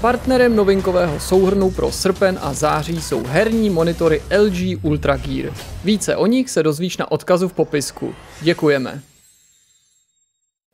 Partnerem novinkového souhrnu pro srpen a září jsou herní monitory LG Ultra Gear. Více o nich se dozvíš na odkazu v popisku. Děkujeme.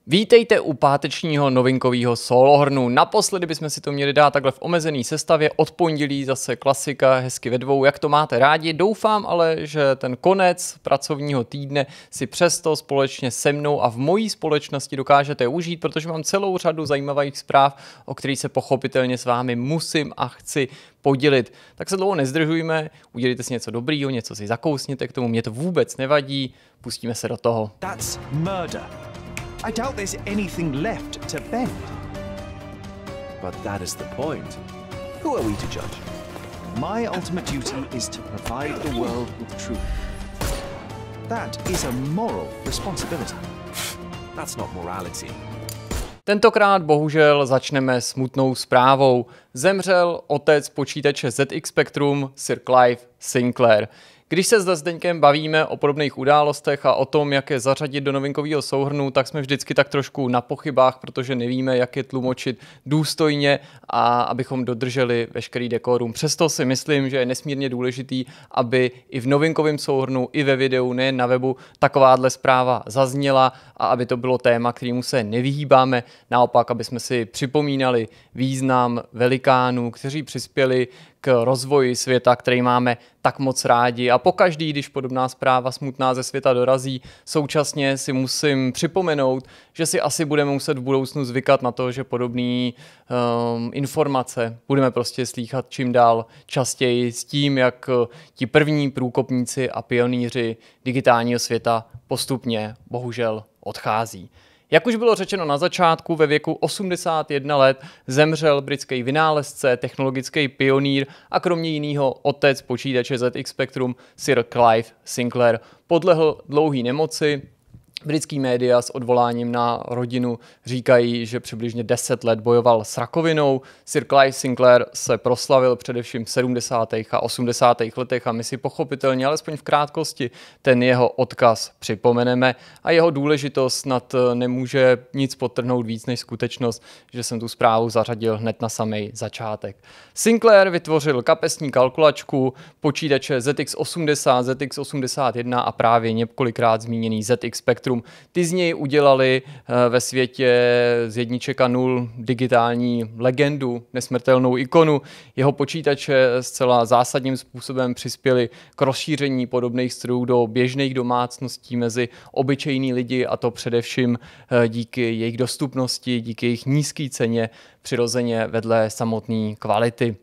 Vítejte u pátečního novinkového solohornu. Naposledy bychom si to měli dát takhle v omezený sestavě. Od pondělí zase klasika, hezky ve dvou, jak to máte rádi. Doufám ale, že ten konec pracovního týdne si přesto společně se mnou a v mojí společnosti dokážete užít, protože mám celou řadu zajímavých zpráv, o kterých se pochopitelně s vámi musím a chci podělit. Tak se dlouho nezdržujme, udělejte si něco dobrýho, něco si zakousněte k tomu, mě to vůbec nevadí, pustíme se do toho. That's murder. I doubt there's anything left to bend. But that is the point. Who are we to judge? My ultimate duty is to provide the world with truth. That is a moral responsibility. That's not morality. Tentokrát bohužel začneme smutnou zprávou. Zemřel otec počítače ZX Spectrum Sir Clive Sinclair. Když se zde s Deňkem bavíme o podobných událostech a o tom, jak je zařadit do novinkového souhrnu, tak jsme vždycky tak trošku na pochybách, protože nevíme, jak je tlumočit důstojně a abychom dodrželi veškerý dekorum. Přesto si myslím, že je nesmírně důležitý, aby i v novinkovém souhrnu, i ve videu, ne na webu, takováhle zpráva zazněla a aby to bylo téma, kterému se nevyhýbáme, naopak, aby jsme si připomínali význam velikánů, kteří přispěli k rozvoji světa, který máme tak moc rádi. A pokaždý, když podobná zpráva smutná ze světa dorazí, současně si musím připomenout, že si asi budeme muset v budoucnu zvykat na to, že podobné um, ehm, informace budeme prostě slýchat čím dál častěji s tím, jak eh, ti první průkopníci a pionýři digitálního světa postupně bohužel odchází. Jak už bylo řečeno na začátku, ve věku 81 let zemřel britský vynálezce, technologický pionýr a kromě jiného otec počítače ZX Spectrum Sir Clive Sinclair. Podlehl dlouhý nemoci, Britský média s odvoláním na rodinu říkají, že přibližně 10 let bojoval s rakovinou. Sir Clive Sinclair se proslavil především v 70. a 80. letech a my si pochopitelně, alespoň v krátkosti, ten jeho odkaz připomeneme a jeho důležitost snad eh, nemůže nic potrhnout víc než skutečnost, že jsem tu zprávu zařadil hned na samý začátek. Sinclair vytvořil kapesní kalkulačku, počítače ZX80, ZX81 a právě několikrát zmíněný ZX Spectrum spektrum. Ty z něj udělali eh, ve světě z jedniček a nul digitální legendu, nesmrtelnou ikonu. Jeho počítače zcela zásadním způsobem přispěli k rozšíření podobných strojů do běžných domácností mezi obyčejní lidi a to především eh, díky jejich dostupnosti, díky jejich nízké ceně, přirozeně vedle samotné kvality.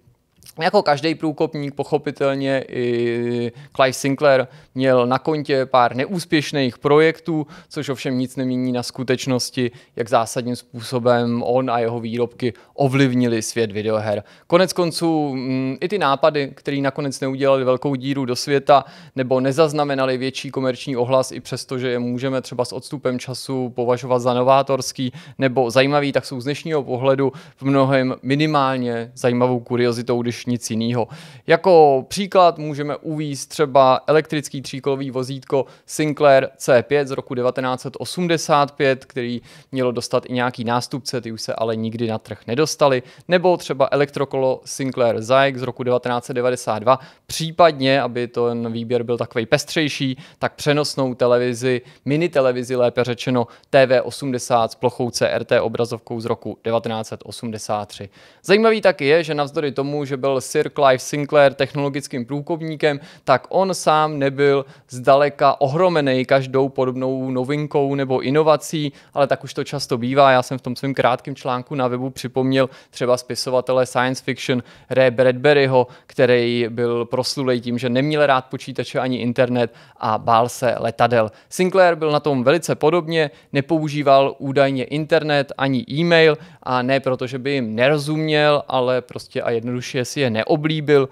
Jako každý průkopník, pochopitelně i Clive Sinclair měl na kontě pár neúspěšných projektů, což ovšem nic nemění na skutečnosti, jak zásadním způsobem on a jeho výrobky ovlivnili svět videoher. Konec konců mm, i ty nápady, které nakonec neudělali velkou díru do světa nebo nezaznamenali větší komerční ohlas, i přesto, že je můžeme třeba s odstupem času považovat za novátorský nebo zajímavý, tak jsou z dnešního pohledu v mnohem minimálně zajímavou kuriozitou, když nic jiného. Jako příklad můžeme uvést třeba elektrický tříkolový vozítko Sinclair C5 z roku 1985, který mělo dostat i nějaký nástupce, ty už se ale nikdy na trh nedostali, nebo třeba elektrokolo Sinclair Zayg z roku 1992, případně, aby ten výběr byl takový pestřejší, tak přenosnou televizi, mini televizi lépe řečeno TV80 s plochou CRT obrazovkou z roku 1983. Zajímavý taky je, že navzdory tomu, že byl Sir Clive Sinclair technologickým průkopníkem, tak on sám nebyl zdaleka ohromený každou podobnou novinkou nebo inovací, ale tak už to často bývá. Já jsem v tom svém krátkém článku na webu připomněl třeba spisovatele science fiction Ray Bradburyho, který byl proslulej tím, že neměl rád počítače ani internet a bál se letadel. Sinclair byl na tom velice podobně, nepoužíval údajně internet ani e-mail a ne proto, že by jim nerozuměl, ale prostě a jednoduše si je neoblíbil,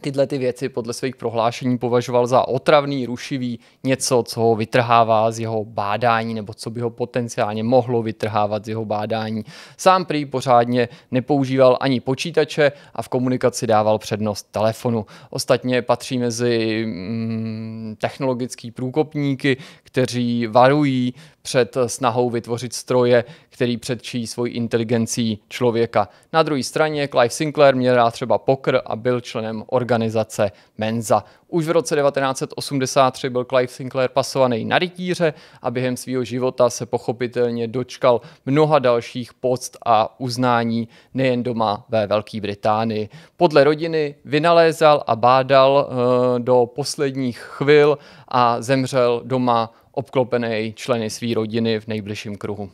tyhle ty věci podle svých prohlášení považoval za otravný, rušivý, něco, co ho vytrhává z jeho bádání nebo co by ho potenciálně mohlo vytrhávat z jeho bádání. Sám prý pořádně nepoužíval ani počítače a v komunikaci dával přednost telefonu. Ostatně patří mezi mm, technologický průkopníky, kteří varují před snahou vytvořit stroje, který předčí svoji inteligencí člověka. Na druhé straně Clive Sinclair měl rád třeba pokr a byl členem organizace Menza. Už v roce 1983 byl Clive Sinclair pasovaný na rytíře a během svého života se pochopitelně dočkal mnoha dalších poct a uznání nejen doma ve Velké Británii. Podle rodiny vynalézal a bádal eh, do posledních chvil a zemřel doma obklopený členy své rodiny v nejbližším kruhu.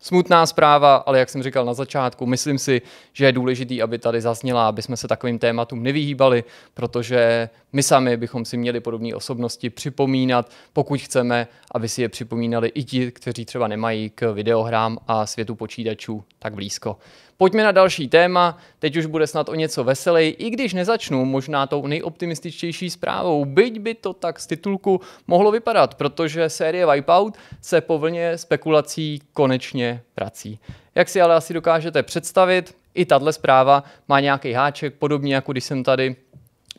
Smutná zpráva, ale jak jsem říkal na začátku, myslím si, že je důležitý, aby tady zazněla, aby jsme se takovým tématům nevyhýbali, protože my sami bychom si měli podobné osobnosti připomínat, pokud chceme, aby si je připomínali i ti, kteří třeba nemají k videohrám a světu počítačů tak blízko. Pojďme na další téma, teď už bude snad o něco veselej, i když nezačnu možná tou nejoptimističtější zprávou, byť by to tak z titulku mohlo vypadat, protože série Wipeout se po vlně spekulací konečně prací. Jak si ale asi dokážete představit, i tahle zpráva má nějaký háček, podobně jako když jsem tady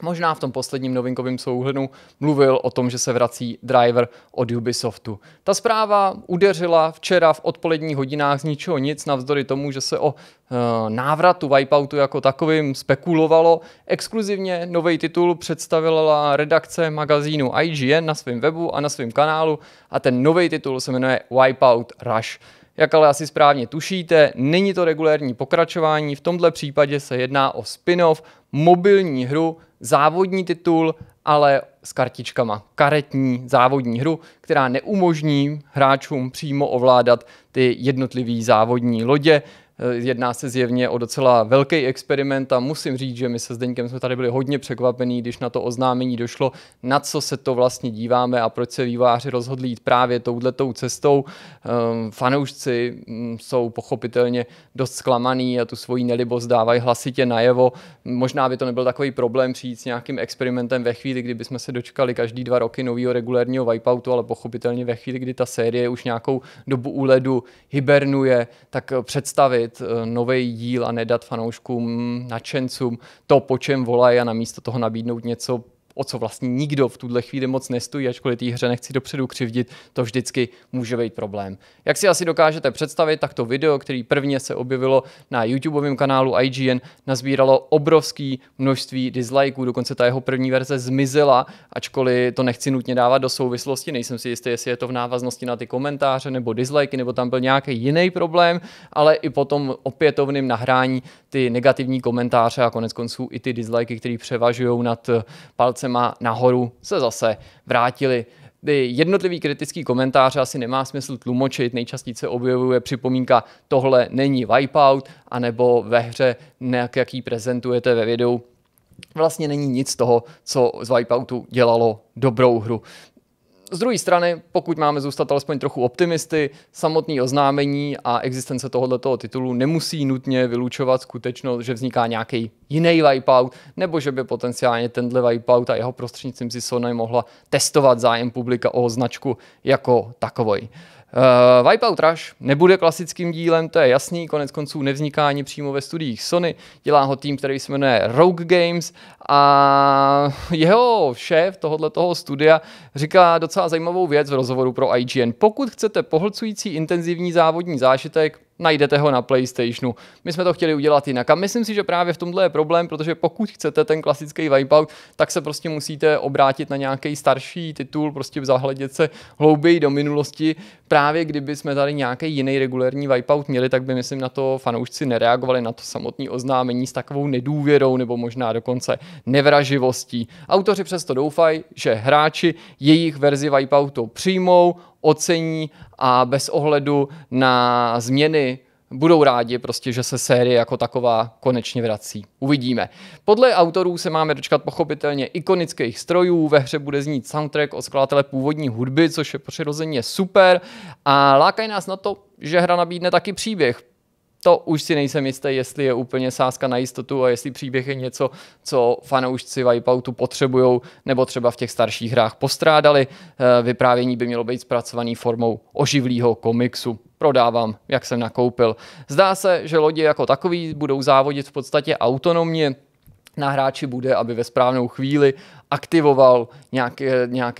možná v tom posledním novinkovém souhlednu mluvil o tom, že se vrací driver od Ubisoftu. Ta zpráva udeřila včera v odpoledních hodinách z ničeho nic, navzdory tomu, že se o e, návratu Wipeoutu jako takovým spekulovalo. Exkluzivně nový titul představila redakce magazínu IGN na svém webu a na svém kanálu a ten nový titul se jmenuje Wipeout Rush. Jak ale asi správně tušíte, není to regulérní pokračování, v tomto případě se jedná o spin-off mobilní hru závodní titul, ale s kartičkama. Karetní závodní hru, která neumožní hráčům přímo ovládat ty jednotlivé závodní lodě, Eh, jedná se zjevně o docela velký experiment a musím říct, že my se Zdeňkem jsme tady byli hodně překvapení, když na to oznámení došlo, na co se to vlastně díváme a proč se výváři rozhodli jít právě touhletou cestou. Ehm, fanoušci hm, jsou pochopitelně dost zklamaný a tu svoji nelibost dávají hlasitě najevo. Možná by to nebyl takový problém přijít s nějakým experimentem ve chvíli, kdyby jsme se dočkali každý dva roky nového regulérního wipeoutu, ale pochopitelně ve chvíli, kdy ta série už nějakou dobu u ledu hibernuje, tak eh, představit, připravit eh, nový díl a nedat fanouškům, nadšencům to, po čem volají a namísto toho nabídnout něco o co vlastně nikdo v tuhle chvíli moc nestojí, ačkoliv té hře nechci dopředu křivdit, to vždycky může být problém. Jak si asi dokážete představit, tak to video, který prvně se objevilo na YouTubeovém kanálu IGN, nazbíralo obrovský množství dislikeů, dokonce ta jeho první verze zmizela, ačkoliv to nechci nutně dávat do souvislosti, nejsem si jistý, jestli je to v návaznosti na ty komentáře nebo dislikey, nebo tam byl nějaký jiný problém, ale i potom opětovným nahrání ty negativní komentáře a konec konců i ty dislikey, které převažují nad palcem emocema nahoru se zase vrátili. Ty jednotlivý kritický komentáře asi nemá smysl tlumočit, nejčastěji se objevuje připomínka tohle není wipeout, anebo ve hře, jak, jak ji prezentujete ve videu, vlastně není nic toho, co z Wipeoutu dělalo dobrou hru z druhé strany, pokud máme zůstat alespoň trochu optimisty, samotné oznámení a existence tohoto titulu nemusí nutně vylučovat skutečnost, že vzniká nějaký jiný wipeout, nebo že by potenciálně tenhle wipeout a jeho prostřednictvím si Sony mohla testovat zájem publika o značku jako takový. Uh, Wipeout Rush nebude klasickým dílem, to je jasný, konec konců nevzniká ani přímo ve studiích Sony, dělá ho tým, který se jmenuje Rogue Games a jeho šéf tohoto toho studia říká docela zajímavou věc v rozhovoru pro IGN. Pokud chcete pohlcující intenzivní závodní zážitek, najdete ho na PlayStationu. My jsme to chtěli udělat jinak. A myslím si, že právě v tomhle je problém, protože pokud chcete ten klasický Wipeout, tak se prostě musíte obrátit na nějaký starší titul, prostě zahledět se hlouběji do minulosti, právě kdyby jsme tady nějaký jiný regulární wipeout měli, tak by myslím na to fanoušci nereagovali na to samotné oznámení s takovou nedůvěrou nebo možná dokonce nevraživostí. Autoři přesto doufají, že hráči jejich verzi wipeoutu přijmou, ocení a bez ohledu na změny budou rádi prostě, že se série jako taková konečně vrací. Uvidíme. Podle autorů se máme dočkat pochopitelně ikonických strojů, ve hře bude znít soundtrack od skladatele původní hudby, což je přirozeně super a lákají nás na to, že hra nabídne taky příběh. To už si nejsem jistý, jestli je úplně sázka na jistotu a jestli příběh je něco, co fanoušci Wipeoutu potřebují, nebo třeba v těch starších hrách postrádali. Eh, vyprávění by mělo být zpracovaný formou oživlého komiksu prodávám, jak jsem nakoupil. Zdá se, že lodi jako takový budou závodit v podstatě autonomně, na hráči bude, aby ve správnou chvíli aktivoval nějaký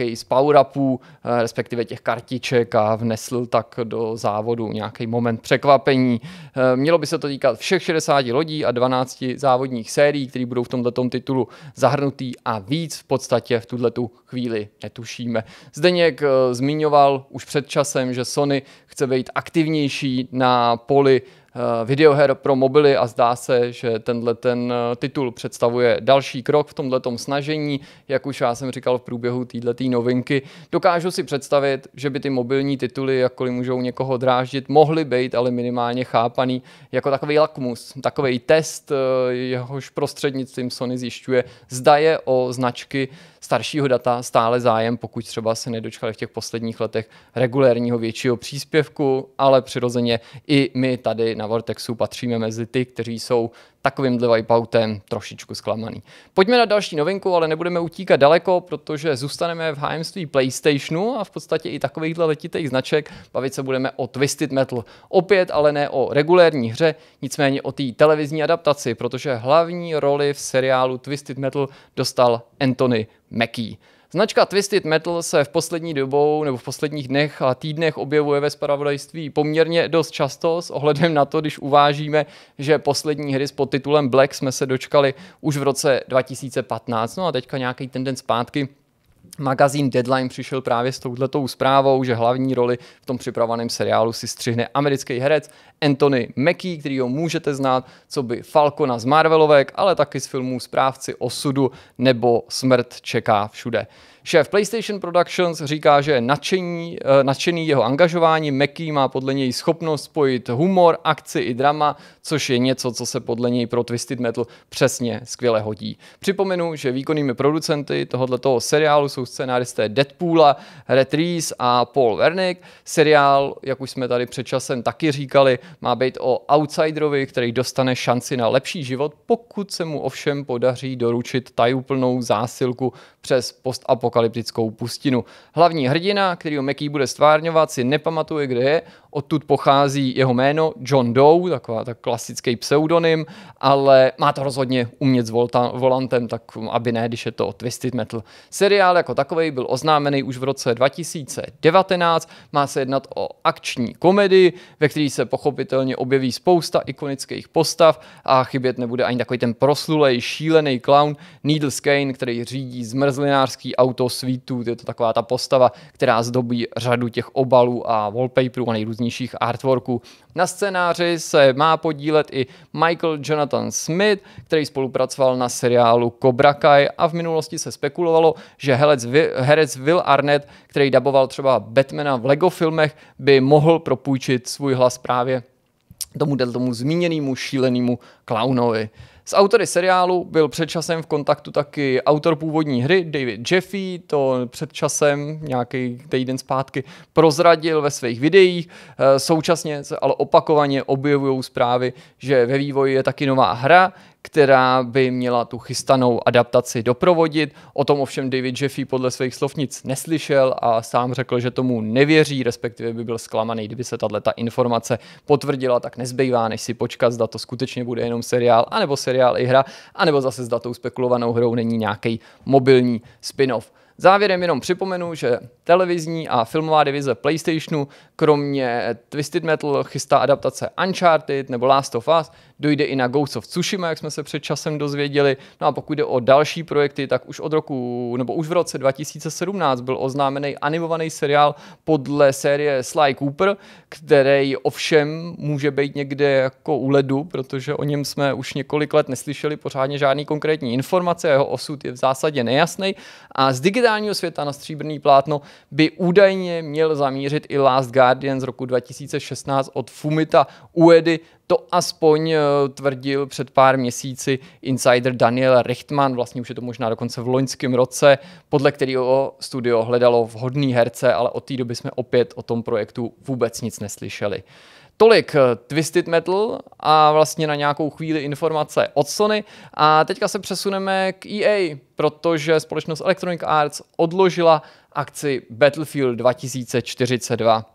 eh, z power-upů, eh, respektive těch kartiček a vnesl tak do závodu nějaký moment překvapení. Eh, mělo by se to týkat všech 60 lodí a 12 závodních sérií, které budou v tomto titulu zahrnutý a víc v podstatě v tuhle chvíli netušíme. Zdeněk zmiňoval už před časem, že Sony chce být aktivnější na poli Eh, videoher pro mobily a zdá se, že tenhle ten eh, titul představuje další krok v tomto snažení. Jak už já jsem říkal v průběhu této novinky, dokážu si představit, že by ty mobilní tituly, jakkoliv můžou někoho dráždit, mohly být ale minimálně chápaný jako takový lakmus, takový test, eh, jehož prostřednictvím Sony zjišťuje, zda je o značky staršího data stále zájem, pokud třeba se nedočkali v těch posledních letech regulérního většího příspěvku, ale přirozeně i my tady na Vortexu patříme mezi ty, kteří jsou takovýmhle wipeoutem trošičku zklamaný. Pojďme na další novinku, ale nebudeme utíkat daleko, protože zůstaneme v hájemství PlayStationu a v podstatě i takovýchhle letitých značek. Bavit se budeme o Twisted Metal. Opět ale ne o regulérní hře, nicméně o té televizní adaptaci, protože hlavní roli v seriálu Twisted Metal dostal Anthony Mackie. Značka Twisted Metal se v poslední dobou nebo v posledních dnech a týdnech objevuje ve spravodajství poměrně dost často s ohledem na to, když uvážíme, že poslední hry s podtitulem Black jsme se dočkali už v roce 2015, no a teďka nějaký ten den zpátky Magazín Deadline přišel právě s touhletou zprávou, že hlavní roli v tom připravaném seriálu si střihne americký herec Anthony Mackie, který ho můžete znát co by Falcona z Marvelovek, ale taky z filmů Správci osudu nebo Smrt čeká všude. Šéf PlayStation Productions říká, že je nadšení, eh, nadšený jeho angažování. Mackie má podle něj schopnost spojit humor, akci i drama, což je něco, co se podle něj pro Twisted Metal přesně skvěle hodí. Připomenu, že výkonnými producenty tohoto seriálu jsou scénáristé Deadpoola, Red Reese a Paul Wernick. Seriál, jak už jsme tady před časem taky říkali, má být o outsiderovi, který dostane šanci na lepší život, pokud se mu ovšem podaří doručit tajuplnou zásilku přes postapokalyptickou pustinu. Hlavní hrdina, kterýho Mackie bude stvárňovat, si nepamatuje, kde je, odtud pochází jeho jméno John Doe, taková tak klasický pseudonym, ale má to rozhodně umět s volantem, tak aby ne, když je to Twisted Metal. Seriál jako takový byl oznámený už v roce 2019. Má se jednat o akční komedii, ve které se pochopitelně objeví spousta ikonických postav a chybět nebude ani takový ten proslulej, šílený clown Needles Kane, který řídí zmrzlinářský auto svítu. Je to taková ta postava, která zdobí řadu těch obalů a wallpaperů a nejrůznějších artworků. Na scénáři se má podílet i Michael Jonathan Smith, který spolupracoval na seriálu Cobra Kai a v minulosti se spekulovalo, že Hele herec, herec Will Arnett, který daboval třeba Batmana v Lego filmech, by mohl propůjčit svůj hlas právě tomu, tomu zmíněnému šílenému klaunovi. S autory seriálu byl předčasem v kontaktu taky autor původní hry David Jeffy, to předčasem nějaký týden zpátky, prozradil ve svých videích. Eh, současně se ale opakovaně objevují zprávy, že ve vývoji je taky nová hra, která by měla tu chystanou adaptaci doprovodit. O tom ovšem David Jeffy podle svých slov nic neslyšel a sám řekl, že tomu nevěří, respektive by byl zklamaný, kdyby se tato informace potvrdila, tak nezbývá, než si počkat, zda to skutečně bude jenom seriál, anebo seriál seriál i hra, anebo zase s datou spekulovanou hrou není nějaký mobilní spin-off. Závěrem jenom připomenu, že televizní a filmová divize PlayStationu kromě Twisted Metal chystá adaptace Uncharted nebo Last of Us, dojde i na Ghost of Tsushima, jak jsme se před časem dozvěděli. No a pokud jde o další projekty, tak už od roku, nebo už v roce 2017 byl oznámený animovaný seriál podle série Sly Cooper, který ovšem může být někde jako u ledu, protože o něm jsme už několik let neslyšeli pořádně žádný konkrétní informace, jeho osud je v zásadě nejasný. A z digitálního světa na stříbrný plátno by údajně měl zamířit i Last Guardian z roku 2016 od Fumita Uedy, to aspoň eh, tvrdil před pár měsíci insider Daniel Richtman, vlastně už je to možná dokonce v loňském roce, podle kterého studio hledalo vhodný herce, ale od té doby jsme opět o tom projektu vůbec nic neslyšeli. Tolik eh, Twisted Metal a vlastně na nějakou chvíli informace od Sony. A teďka se přesuneme k EA, protože společnost Electronic Arts odložila akci Battlefield 2042.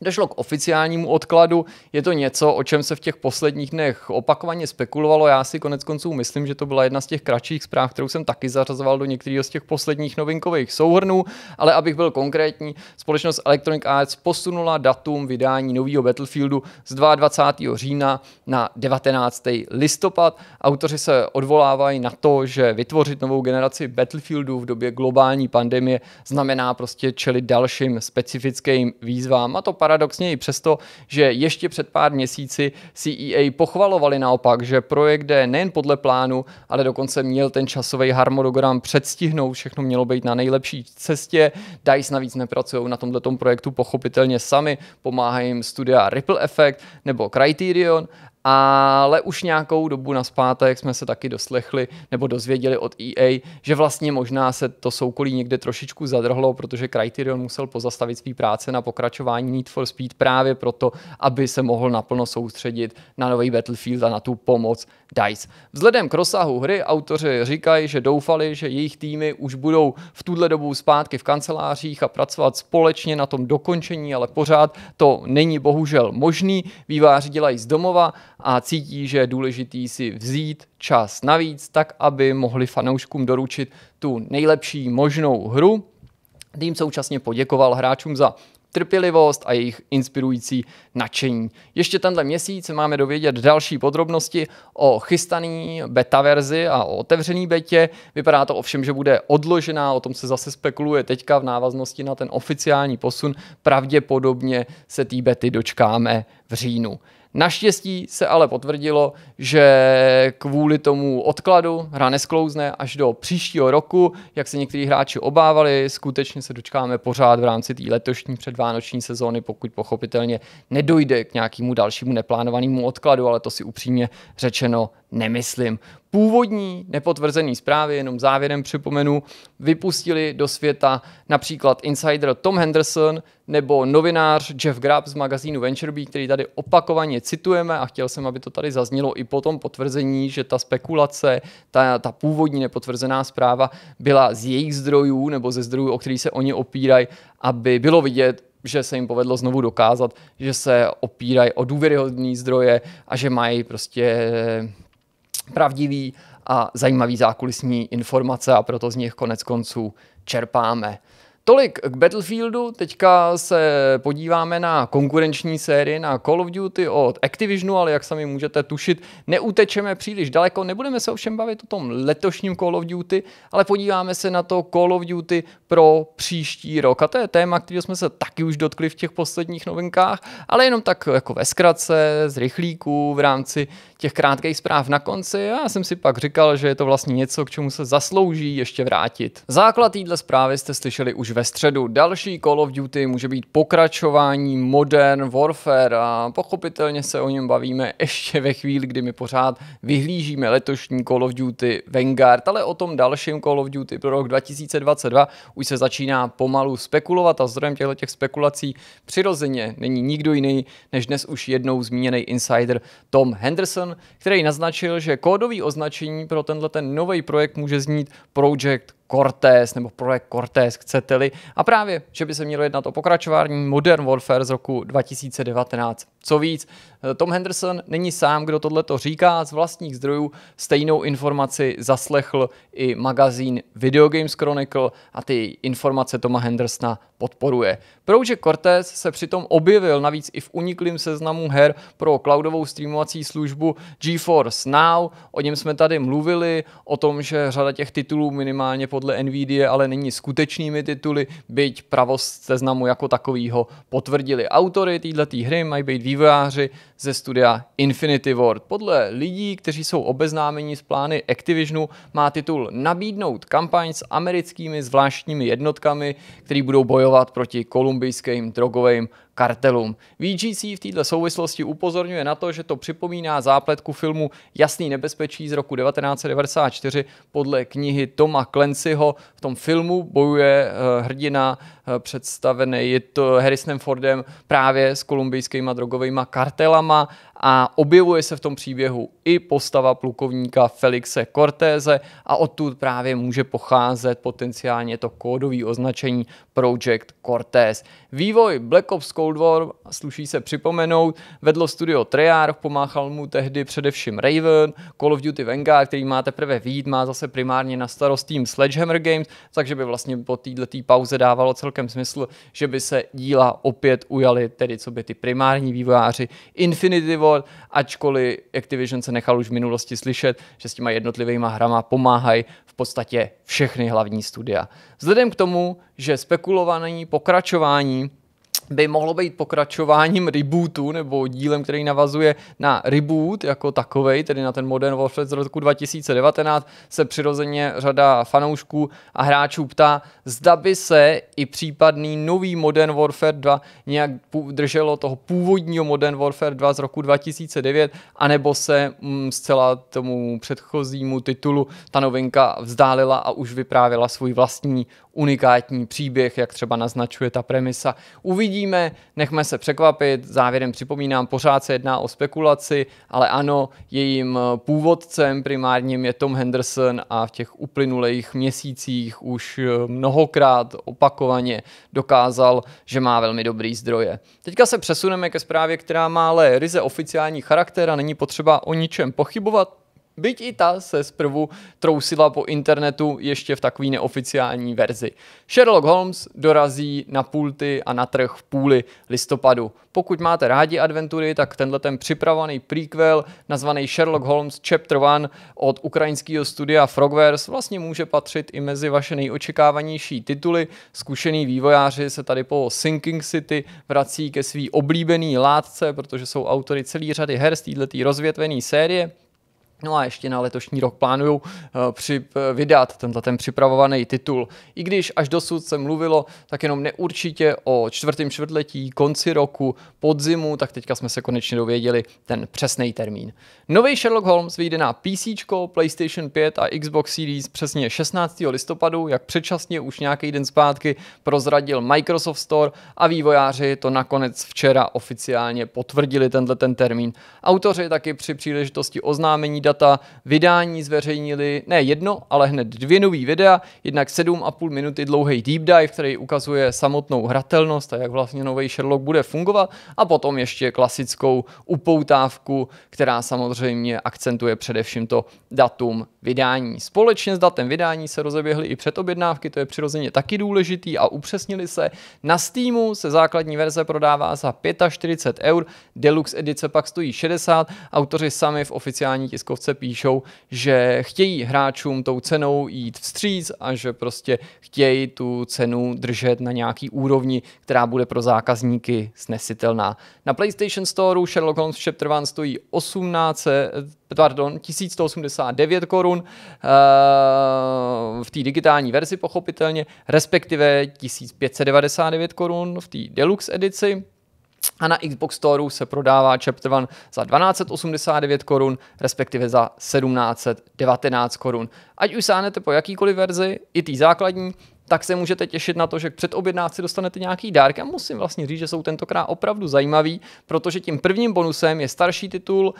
Došlo k oficiálnímu odkladu, je to něco, o čem se v těch posledních dnech opakovaně spekulovalo. Já si konec konců myslím, že to byla jedna z těch kratších zpráv, kterou jsem taky zařazoval do některého z těch posledních novinkových souhrnů, ale abych byl konkrétní, společnost Electronic Arts posunula datum vydání nového Battlefieldu z 22. října na 19. listopad. Autoři se odvolávají na to, že vytvořit novou generaci Battlefieldu v době globální pandemie znamená prostě čelit dalším specifickým výzvám a to paradoxně i přesto, že ještě před pár měsíci CEA pochvalovali naopak, že projekt jde nejen podle plánu, ale dokonce měl ten časový harmonogram předstihnout, všechno mělo být na nejlepší cestě. DICE navíc nepracují na tomto projektu pochopitelně sami, pomáhají jim studia Ripple Effect nebo Criterion ale už nějakou dobu naspátek jsme se taky doslechli nebo dozvěděli od EA, že vlastně možná se to soukolí někde trošičku zadrhlo, protože Criterion musel pozastavit svý práce na pokračování Need for Speed právě proto, aby se mohl naplno soustředit na nový Battlefield a na tu pomoc DICE. Vzhledem k rozsahu hry autoři říkají, že doufali, že jejich týmy už budou v tuhle dobu zpátky v kancelářích a pracovat společně na tom dokončení, ale pořád to není bohužel možný. Výváři dělají z domova a cítí, že je důležitý si vzít čas navíc, tak aby mohli fanouškům doručit tu nejlepší možnou hru. Tým současně poděkoval hráčům za trpělivost a jejich inspirující nadšení. Ještě tenhle měsíc máme dovědět další podrobnosti o chystaný beta verzi a o otevřený betě. Vypadá to ovšem, že bude odložená, o tom se zase spekuluje teďka v návaznosti na ten oficiální posun. Pravděpodobně se té bety dočkáme v říjnu. Naštěstí se ale potvrdilo, že kvůli tomu odkladu hra nesklouzne až do příštího roku, jak se někteří hráči obávali, skutečně se dočkáme pořád v rámci té letošní předvánoční sezóny, pokud pochopitelně nedojde k nějakému dalšímu neplánovanému odkladu, ale to si upřímně řečeno nemyslím. Původní nepotvrzený zprávy, jenom závěrem připomenu, vypustili do světa například insider Tom Henderson nebo novinář Jeff Grubb z magazínu VentureBeat, který tady opakovaně citujeme a chtěl jsem, aby to tady zaznělo i po tom potvrzení, že ta spekulace, ta, ta původní nepotvrzená zpráva byla z jejich zdrojů nebo ze zdrojů, o který se oni opírají, aby bylo vidět, že se jim povedlo znovu dokázat, že se opírají o důvěryhodné zdroje a že mají prostě pravdivý a zajímavý zákulisní informace a proto z nich konec konců čerpáme. Tolik k Battlefieldu, teďka se podíváme na konkurenční sérii, na Call of Duty od Activisionu, ale jak sami můžete tušit, neutečeme příliš daleko, nebudeme se ovšem bavit o tom letošním Call of Duty, ale podíváme se na to Call of Duty pro příští rok. A to je téma, který jsme se taky už dotkli v těch posledních novinkách, ale jenom tak jako ve zkratce, z rychlíků, v rámci těch krátkých zpráv na konci. Já jsem si pak říkal, že je to vlastně něco, k čemu se zaslouží ještě vrátit. Základ zprávy jste slyšeli už ve středu. Další Call of Duty může být pokračování Modern Warfare a pochopitelně se o něm bavíme ještě ve chvíli, kdy my pořád vyhlížíme letošní Call of Duty Vanguard, ale o tom dalším Call of Duty pro rok 2022 už se začíná pomalu spekulovat a zdrojem těchto těch spekulací přirozeně není nikdo jiný než dnes už jednou zmíněný insider Tom Henderson, který naznačil, že kódový označení pro tenhle ten nový projekt může znít Project Cortés nebo projekt Cortés, chcete-li, a právě, že by se mělo jednat o pokračování Modern Warfare z roku 2019. Co víc, Tom Henderson není sám, kdo tohleto říká, z vlastních zdrojů stejnou informaci zaslechl i magazín Video Games Chronicle a ty informace Toma Hendersona podporuje. Project Cortez se přitom objevil navíc i v uniklém seznamu her pro cloudovou streamovací službu GeForce Now, o něm jsme tady mluvili, o tom, že řada těch titulů minimálně podle NVIDIA, ale není skutečnými tituly, byť pravost seznamu jako takovýho potvrdili. Autory této hry mají být vývojáři ze studia Infinity Ward. Podle lidí, kteří jsou obeznámeni s plány Activisionu, má titul nabídnout kampaň s americkými zvláštními jednotkami, které budou bojovat proti kolumbijským drogovým kartelům. VGC v této souvislosti upozorňuje na to, že to připomíná zápletku filmu Jasný nebezpečí z roku 1994 podle knihy Toma Clancyho. V tom filmu bojuje eh, hrdina Eh, představený. Je to Harrisonem Fordem právě s kolumbijskýma drogovými kartelama a objevuje se v tom příběhu i postava plukovníka Felixe Cortéze a odtud právě může pocházet potenciálně to kódové označení Project Cortez. Vývoj Black Ops Cold War, sluší se připomenout, vedlo studio Treyarch, pomáchal mu tehdy především Raven, Call of Duty Vanguard, který má teprve výjít, má zase primárně na starost tým Sledgehammer Games, takže by vlastně po této pauze dávalo celkem smysl, že by se díla opět ujali, tedy co by ty primární vývojáři Infinity vývoj, ačkoliv Activision se nechal už v minulosti slyšet, že s těma jednotlivýma hrama pomáhají v podstatě všechny hlavní studia. Vzhledem k tomu, že spekulované pokračování by mohlo být pokračováním rebootu nebo dílem, který navazuje na reboot jako takový, tedy na ten Modern Warfare z roku 2019, se přirozeně řada fanoušků a hráčů ptá, zda by se i případný nový Modern Warfare 2 nějak drželo toho původního Modern Warfare 2 z roku 2009, anebo se mm, zcela tomu předchozímu titulu ta novinka vzdálila a už vyprávěla svůj vlastní unikátní příběh, jak třeba naznačuje ta premisa. Uvidíme, nechme se překvapit. Závěrem připomínám, pořád se jedná o spekulaci, ale ano, jejím původcem primárním je Tom Henderson a v těch uplynulých měsících už mnohokrát opakovaně dokázal, že má velmi dobrý zdroje. Teďka se přesuneme ke zprávě, která má ale ryze oficiální charakter a není potřeba o ničem pochybovat, Byť i ta se zprvu trousila po internetu ještě v takové neoficiální verzi. Sherlock Holmes dorazí na pulty a na trh v půli listopadu. Pokud máte rádi adventury, tak tenhle ten připravený prequel nazvaný Sherlock Holmes Chapter 1 od ukrajinského studia Frogwares vlastně může patřit i mezi vaše nejočekávanější tituly. Zkušený vývojáři se tady po Sinking City vrací ke svý oblíbený látce, protože jsou autory celý řady her z této rozvětvené série. No a ještě na letošní rok plánují eh, při, eh, vydat tenhle ten připravovaný titul. I když až dosud se mluvilo tak jenom neurčitě o čtvrtém čtvrtletí, konci roku, podzimu, tak teďka jsme se konečně dověděli ten přesný termín. Nový Sherlock Holmes vyjde na PC, PlayStation 5 a Xbox Series přesně 16. listopadu, jak předčasně už nějaký den zpátky prozradil Microsoft Store a vývojáři to nakonec včera oficiálně potvrdili tenhle ten termín. Autoři taky při příležitosti oznámení data vydání zveřejnili ne jedno, ale hned dvě nový videa, jednak 7,5 minuty dlouhý deep dive, který ukazuje samotnou hratelnost a jak vlastně nový Sherlock bude fungovat a potom ještě klasickou upoutávku, která samozřejmě akcentuje především to datum vydání. Společně s datem vydání se rozeběhly i předobjednávky, to je přirozeně taky důležitý a upřesnili se. Na Steamu se základní verze prodává za 45 eur, deluxe edice pak stojí 60, autoři sami v oficiální tiskovce tiskovce píšou, že chtějí hráčům tou cenou jít vstříc a že prostě chtějí tu cenu držet na nějaký úrovni, která bude pro zákazníky snesitelná. Na PlayStation Store Sherlock Holmes Chapter 1 stojí 18, pardon, 1189 korun eh, v té digitální verzi pochopitelně, respektive 1599 korun v té deluxe edici a na Xbox Store se prodává Chapter 1 za 1289 korun, respektive za 1719 korun. Ať už sáhnete po jakýkoliv verzi, i tý základní, tak se můžete těšit na to, že před objednávci dostanete nějaký dárek. A musím vlastně říct, že jsou tentokrát opravdu zajímavý, protože tím prvním bonusem je starší titul uh,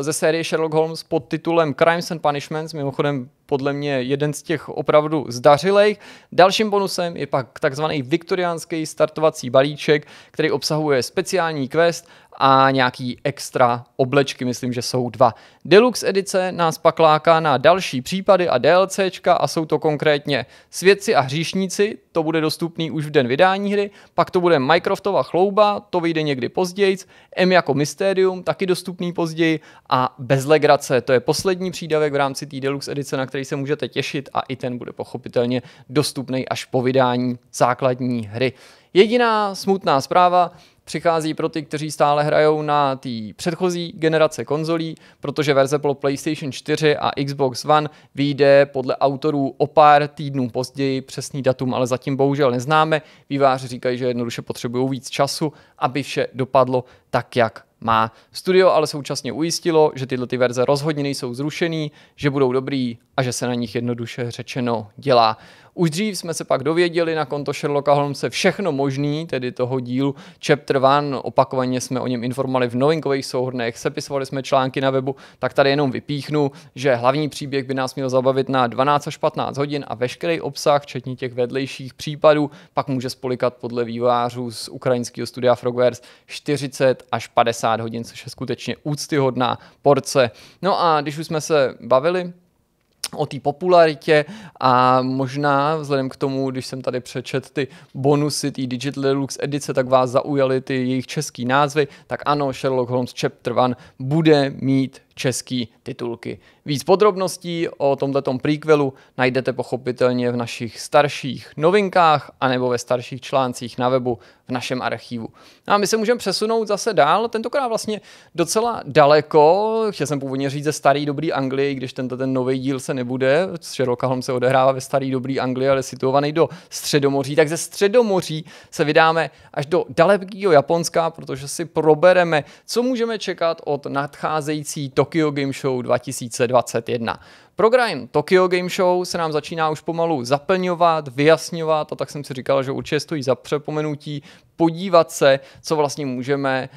ze série Sherlock Holmes pod titulem Crimes and Punishments, mimochodem podle mě jeden z těch opravdu zdařilejch. Dalším bonusem je pak takzvaný viktoriánský startovací balíček, který obsahuje speciální quest a nějaký extra oblečky, myslím, že jsou dva. Deluxe edice nás pak láká na další případy a DLCčka a jsou to konkrétně Svědci a hříšníci, to bude dostupný už v den vydání hry, pak to bude Minecraftova chlouba, to vyjde někdy později, M jako Mysterium, taky dostupný později a Bezlegrace, to je poslední přídavek v rámci té Deluxe edice, na který se můžete těšit a i ten bude pochopitelně dostupný až po vydání základní hry. Jediná smutná zpráva, přichází pro ty, kteří stále hrajou na té předchozí generace konzolí, protože verze pro PlayStation 4 a Xbox One vyjde podle autorů o pár týdnů později, přesný datum ale zatím bohužel neznáme. Výváři říkají, že jednoduše potřebují víc času, aby vše dopadlo tak, jak má. Studio ale současně ujistilo, že tyhle ty verze rozhodně nejsou zrušený, že budou dobrý a že se na nich jednoduše řečeno dělá. Už dřív jsme se pak dověděli na konto Sherlocka Holmesa všechno možný, tedy toho dílu Chapter 1, opakovaně jsme o něm informovali v novinkových souhrnech, sepisovali jsme články na webu, tak tady jenom vypíchnu, že hlavní příběh by nás měl zabavit na 12 až 15 hodin a veškerý obsah, včetně těch vedlejších případů, pak může spolikat podle vývářů z ukrajinského studia Frogwares 40 až 50 hodin, což je skutečně úctyhodná porce. No a když už jsme se bavili o té popularitě a možná vzhledem k tomu, když jsem tady přečet ty bonusy té Digital Deluxe edice, tak vás zaujaly ty jejich český názvy, tak ano, Sherlock Holmes Chapter 1 bude mít český titulky. Víc podrobností o tomto prequelu najdete pochopitelně v našich starších novinkách anebo ve starších článcích na webu v našem archivu. No a my se můžeme přesunout zase dál, tentokrát vlastně docela daleko, chtěl jsem původně říct ze starý dobrý Anglii, když tento ten nový díl se nebude, Sherlock Holmes se odehrává ve starý dobrý Anglii, ale situovaný do Středomoří, tak ze Středomoří se vydáme až do dalekého Japonska, protože si probereme, co můžeme čekat od nadcházející to Tokyo Game Show 2021. Program Tokyo Game Show se nám začíná už pomalu zaplňovat, vyjasňovat a tak jsem si říkal, že určitě stojí za přepomenutí podívat se, co vlastně můžeme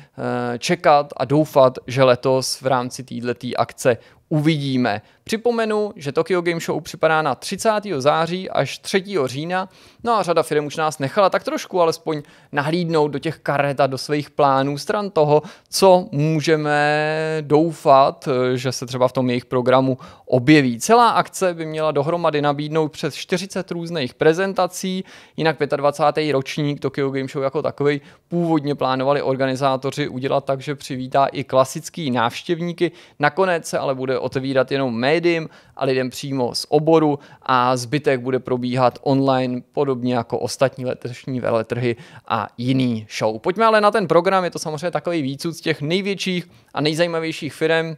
eh, čekat a doufat, že letos v rámci této akce uvidíme. Připomenu, že Tokyo Game Show připadá na 30. září až 3. října, no a řada firm už nás nechala tak trošku alespoň nahlídnout do těch karet a do svých plánů stran toho, co můžeme doufat, že se třeba v tom jejich programu objeví. Celá akce by měla dohromady nabídnout přes 40 různých prezentací, jinak 25. ročník Tokyo Game Show jako takový původně plánovali organizátoři udělat tak, že přivítá i klasický návštěvníky, nakonec se ale bude otevírat jenom médium a lidem přímo z oboru a zbytek bude probíhat online podobně jako ostatní letošní veletrhy a jiný show. Pojďme ale na ten program, je to samozřejmě takový výcud z těch největších a nejzajímavějších firm,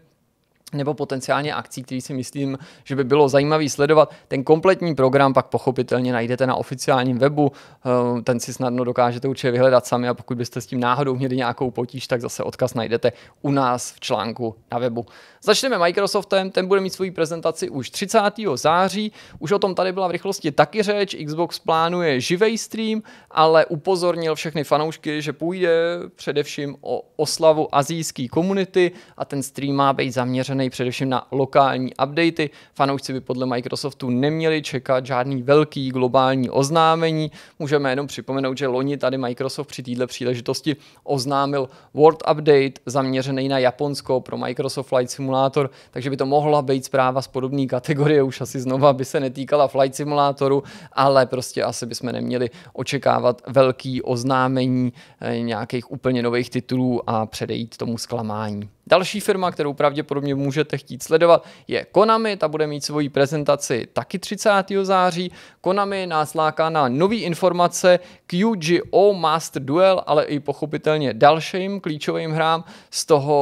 nebo potenciálně akcí, který si myslím, že by bylo zajímavý sledovat. Ten kompletní program pak pochopitelně najdete na oficiálním webu, eh, ten si snadno dokážete určitě vyhledat sami a pokud byste s tím náhodou měli nějakou potíž, tak zase odkaz najdete u nás v článku na webu. Začneme Microsoftem, ten bude mít svoji prezentaci už 30. září, už o tom tady byla v rychlosti taky řeč, Xbox plánuje živej stream, ale upozornil všechny fanoušky, že půjde především o oslavu azijské komunity a ten stream má být zaměřen zaměřený především na lokální updaty. Fanoušci by podle Microsoftu neměli čekat žádný velký globální oznámení. Můžeme jenom připomenout, že loni tady Microsoft při této příležitosti oznámil Word Update zaměřený na Japonsko pro Microsoft Flight Simulator, takže by to mohla být zpráva z podobné kategorie, už asi znova by se netýkala Flight Simulatoru, ale prostě asi bychom neměli očekávat velký oznámení eh, nějakých úplně nových titulů a předejít tomu zklamání. Další firma, kterou pravděpodobně může můžete chtít sledovat, je Konami, ta bude mít svoji prezentaci taky 30. září. Konami nás láká na nové informace QGO Master Duel, ale i pochopitelně dalším klíčovým hrám z toho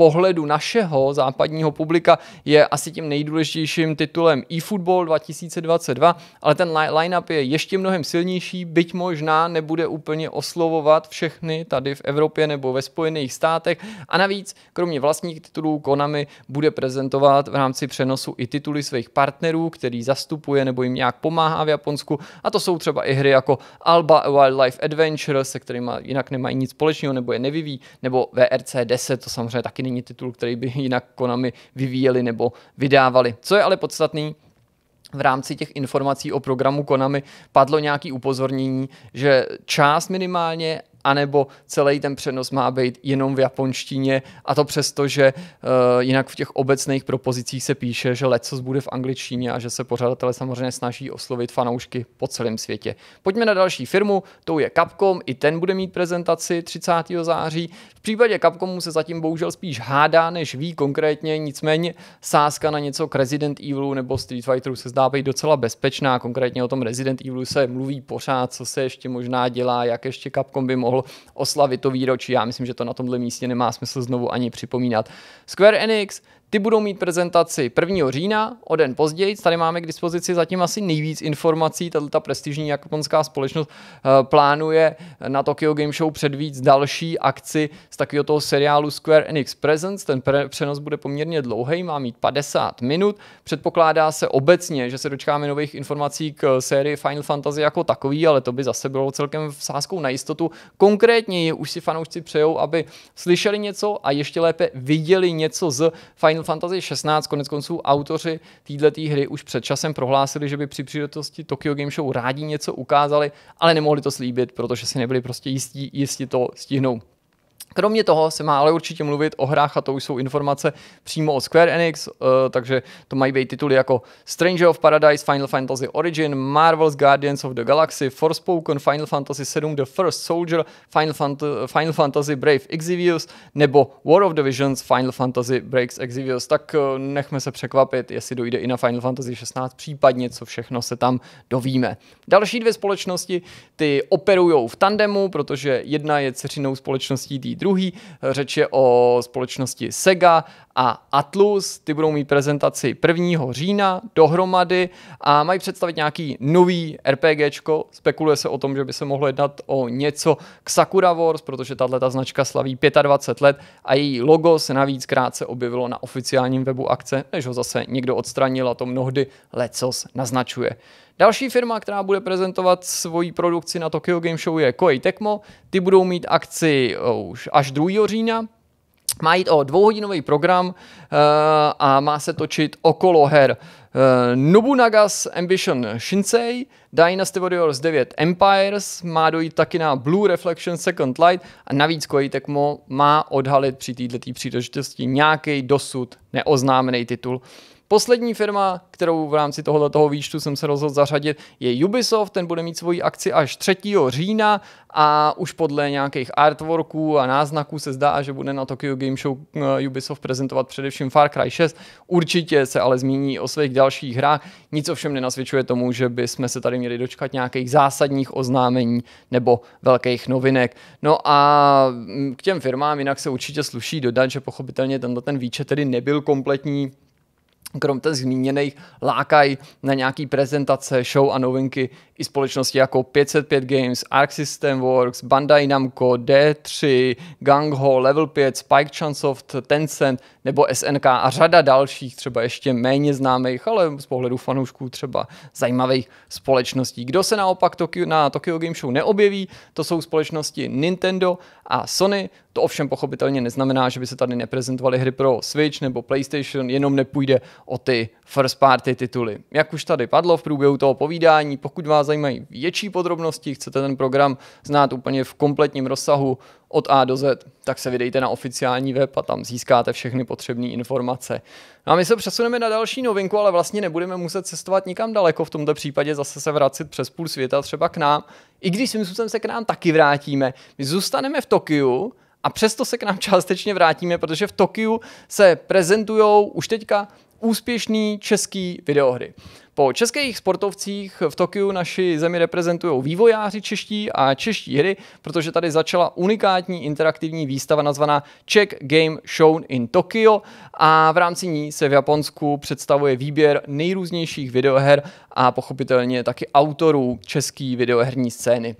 pohledu našeho západního publika je asi tím nejdůležitějším titulem eFootball 2022, ale ten line-up je ještě mnohem silnější, byť možná nebude úplně oslovovat všechny tady v Evropě nebo ve Spojených státech a navíc kromě vlastních titulů Konami námi bude prezentovat v rámci přenosu i tituly svých partnerů, který zastupuje nebo jim nějak pomáhá v Japonsku. A to jsou třeba i hry jako Alba Wildlife Adventure, se kterými jinak nemají nic společného nebo je nevyvíjí, nebo VRC 10, to samozřejmě taky není titul, který by jinak Konami vyvíjeli nebo vydávali. Co je ale podstatný, v rámci těch informací o programu Konami padlo nějaké upozornění, že část minimálně anebo celý ten přenos má být jenom v japonštině a to přesto, že uh, jinak v těch obecných propozicích se píše, že lecos bude v angličtině a že se pořadatelé samozřejmě snaží oslovit fanoušky po celém světě. Pojďme na další firmu, tou je Capcom, i ten bude mít prezentaci 30. září. V případě Capcomu se zatím bohužel spíš hádá, než ví konkrétně, nicméně sázka na něco k Resident Evilu nebo Street Fighteru se zdá být docela bezpečná, konkrétně o tom Resident Evilu se mluví pořád, co se ještě možná dělá, jak ještě Capcom by mohl mohl oslavit to výročí. Já myslím, že to na tomhle místě nemá smysl znovu ani připomínat. Square Enix ty budou mít prezentaci 1. října, o den později. Tady máme k dispozici zatím asi nejvíc informací. Tato ta prestižní japonská společnost eh, plánuje na Tokyo Game Show předvíc další akci z takového toho seriálu Square Enix Presents. Ten pre- přenos bude poměrně dlouhý, má mít 50 minut. Předpokládá se obecně, že se dočkáme nových informací k sérii Final Fantasy jako takový, ale to by zase bylo celkem sázkou na jistotu. Konkrétně už si fanoušci přejou, aby slyšeli něco a ještě lépe viděli něco z Final Fantasy 16, konec konců autoři této hry už před časem prohlásili, že by při příležitosti Tokyo Game Show rádi něco ukázali, ale nemohli to slíbit, protože si nebyli prostě jistí, jestli to stihnou. Kromě toho se má ale určitě mluvit o hrách a to už jsou informace přímo od Square Enix, uh, takže to mají být tituly jako Stranger of Paradise, Final Fantasy Origin, Marvel's Guardians of the Galaxy, Forspoken, Final Fantasy VII, The First Soldier, Final, Fant- Final Fantasy Brave Exvius nebo War of the Visions Final Fantasy Breaks Exvius. Tak uh, nechme se překvapit, jestli dojde i na Final Fantasy 16, případně co všechno se tam dovíme. Další dvě společnosti, ty operují v tandemu, protože jedna je dceřinou společností té druhý. Řeč je o společnosti Sega a Atlus. Ty budou mít prezentaci 1. října dohromady a mají představit nějaký nový RPGčko. Spekuluje se o tom, že by se mohlo jednat o něco k Sakura Wars, protože tahle ta značka slaví 25 let a její logo se navíc krátce objevilo na oficiálním webu akce, než ho zase někdo odstranil a to mnohdy lecos naznačuje. Další firma, která bude prezentovat svoji produkci na Tokyo Game Show je Koei Tecmo. Ty budou mít akci eh, už až 2. října, má jít o dvouhodinový program uh, a má se točit okolo her uh, Nobunaga's Ambition Shinsei, Dynasty Warriors 9 Empires, má dojít taky na Blue Reflection Second Light a navíc Koei Tecmo má odhalit při této příležitosti nějaký dosud neoznámený titul. Uh, Poslední firma, kterou v rámci tohoto výčtu jsem se rozhodl zařadit, je Ubisoft, ten bude mít svoji akci až 3. října a už podle nějakých artworků a náznaků se zdá, že bude na Tokyo Game Show eh, Ubisoft prezentovat především Far Cry 6. Určitě se ale zmíní o svých dalších hrách, nic ovšem nenasvědčuje tomu, že by jsme se tady měli dočkat nějakých zásadních oznámení nebo velkých novinek. No a mm, k těm firmám jinak se určitě sluší dodat, že pochopitelně tenhle ten výčet tedy nebyl kompletní, krom těch zmíněných, lákají na nějaký prezentace, show a novinky i společnosti jako 505 Games, Arc System Works, Bandai Namco, D3, Gang Ho, Level 5, Spike Chunsoft, Tencent nebo SNK a řada dalších, třeba ještě méně známých, ale z pohledu fanoušků třeba zajímavých společností. Kdo se naopak Tokyo, na Tokyo Game Show neobjeví, to jsou společnosti Nintendo a Sony. To ovšem pochopitelně neznamená, že by se tady neprezentovaly hry pro Switch nebo PlayStation, jenom nepůjde o ty first party tituly. Jak už tady padlo v průběhu toho povídání, pokud vás vás zajímají větší podrobnosti, chcete ten program znát úplně v kompletním rozsahu od A do Z, tak se vydejte na oficiální web a tam získáte všechny potřebné informace. No a my se přesuneme na další novinku, ale vlastně nebudeme muset cestovat nikam daleko, v tomto případě zase se vracit přes půl světa třeba k nám. I když svým způsobem se k nám taky vrátíme, my zůstaneme v Tokiu, a přesto se k nám částečně vrátíme, protože v Tokiu se prezentují už teďka úspěšný český videohry. Po českých sportovcích v Tokiu naši zemi reprezentují vývojáři čeští a čeští hry, protože tady začala unikátní interaktivní výstava nazvaná Czech Game Shown in Tokyo a v rámci ní se v Japonsku představuje výběr nejrůznějších videoher a pochopitelně taky autorů české videoherní scény.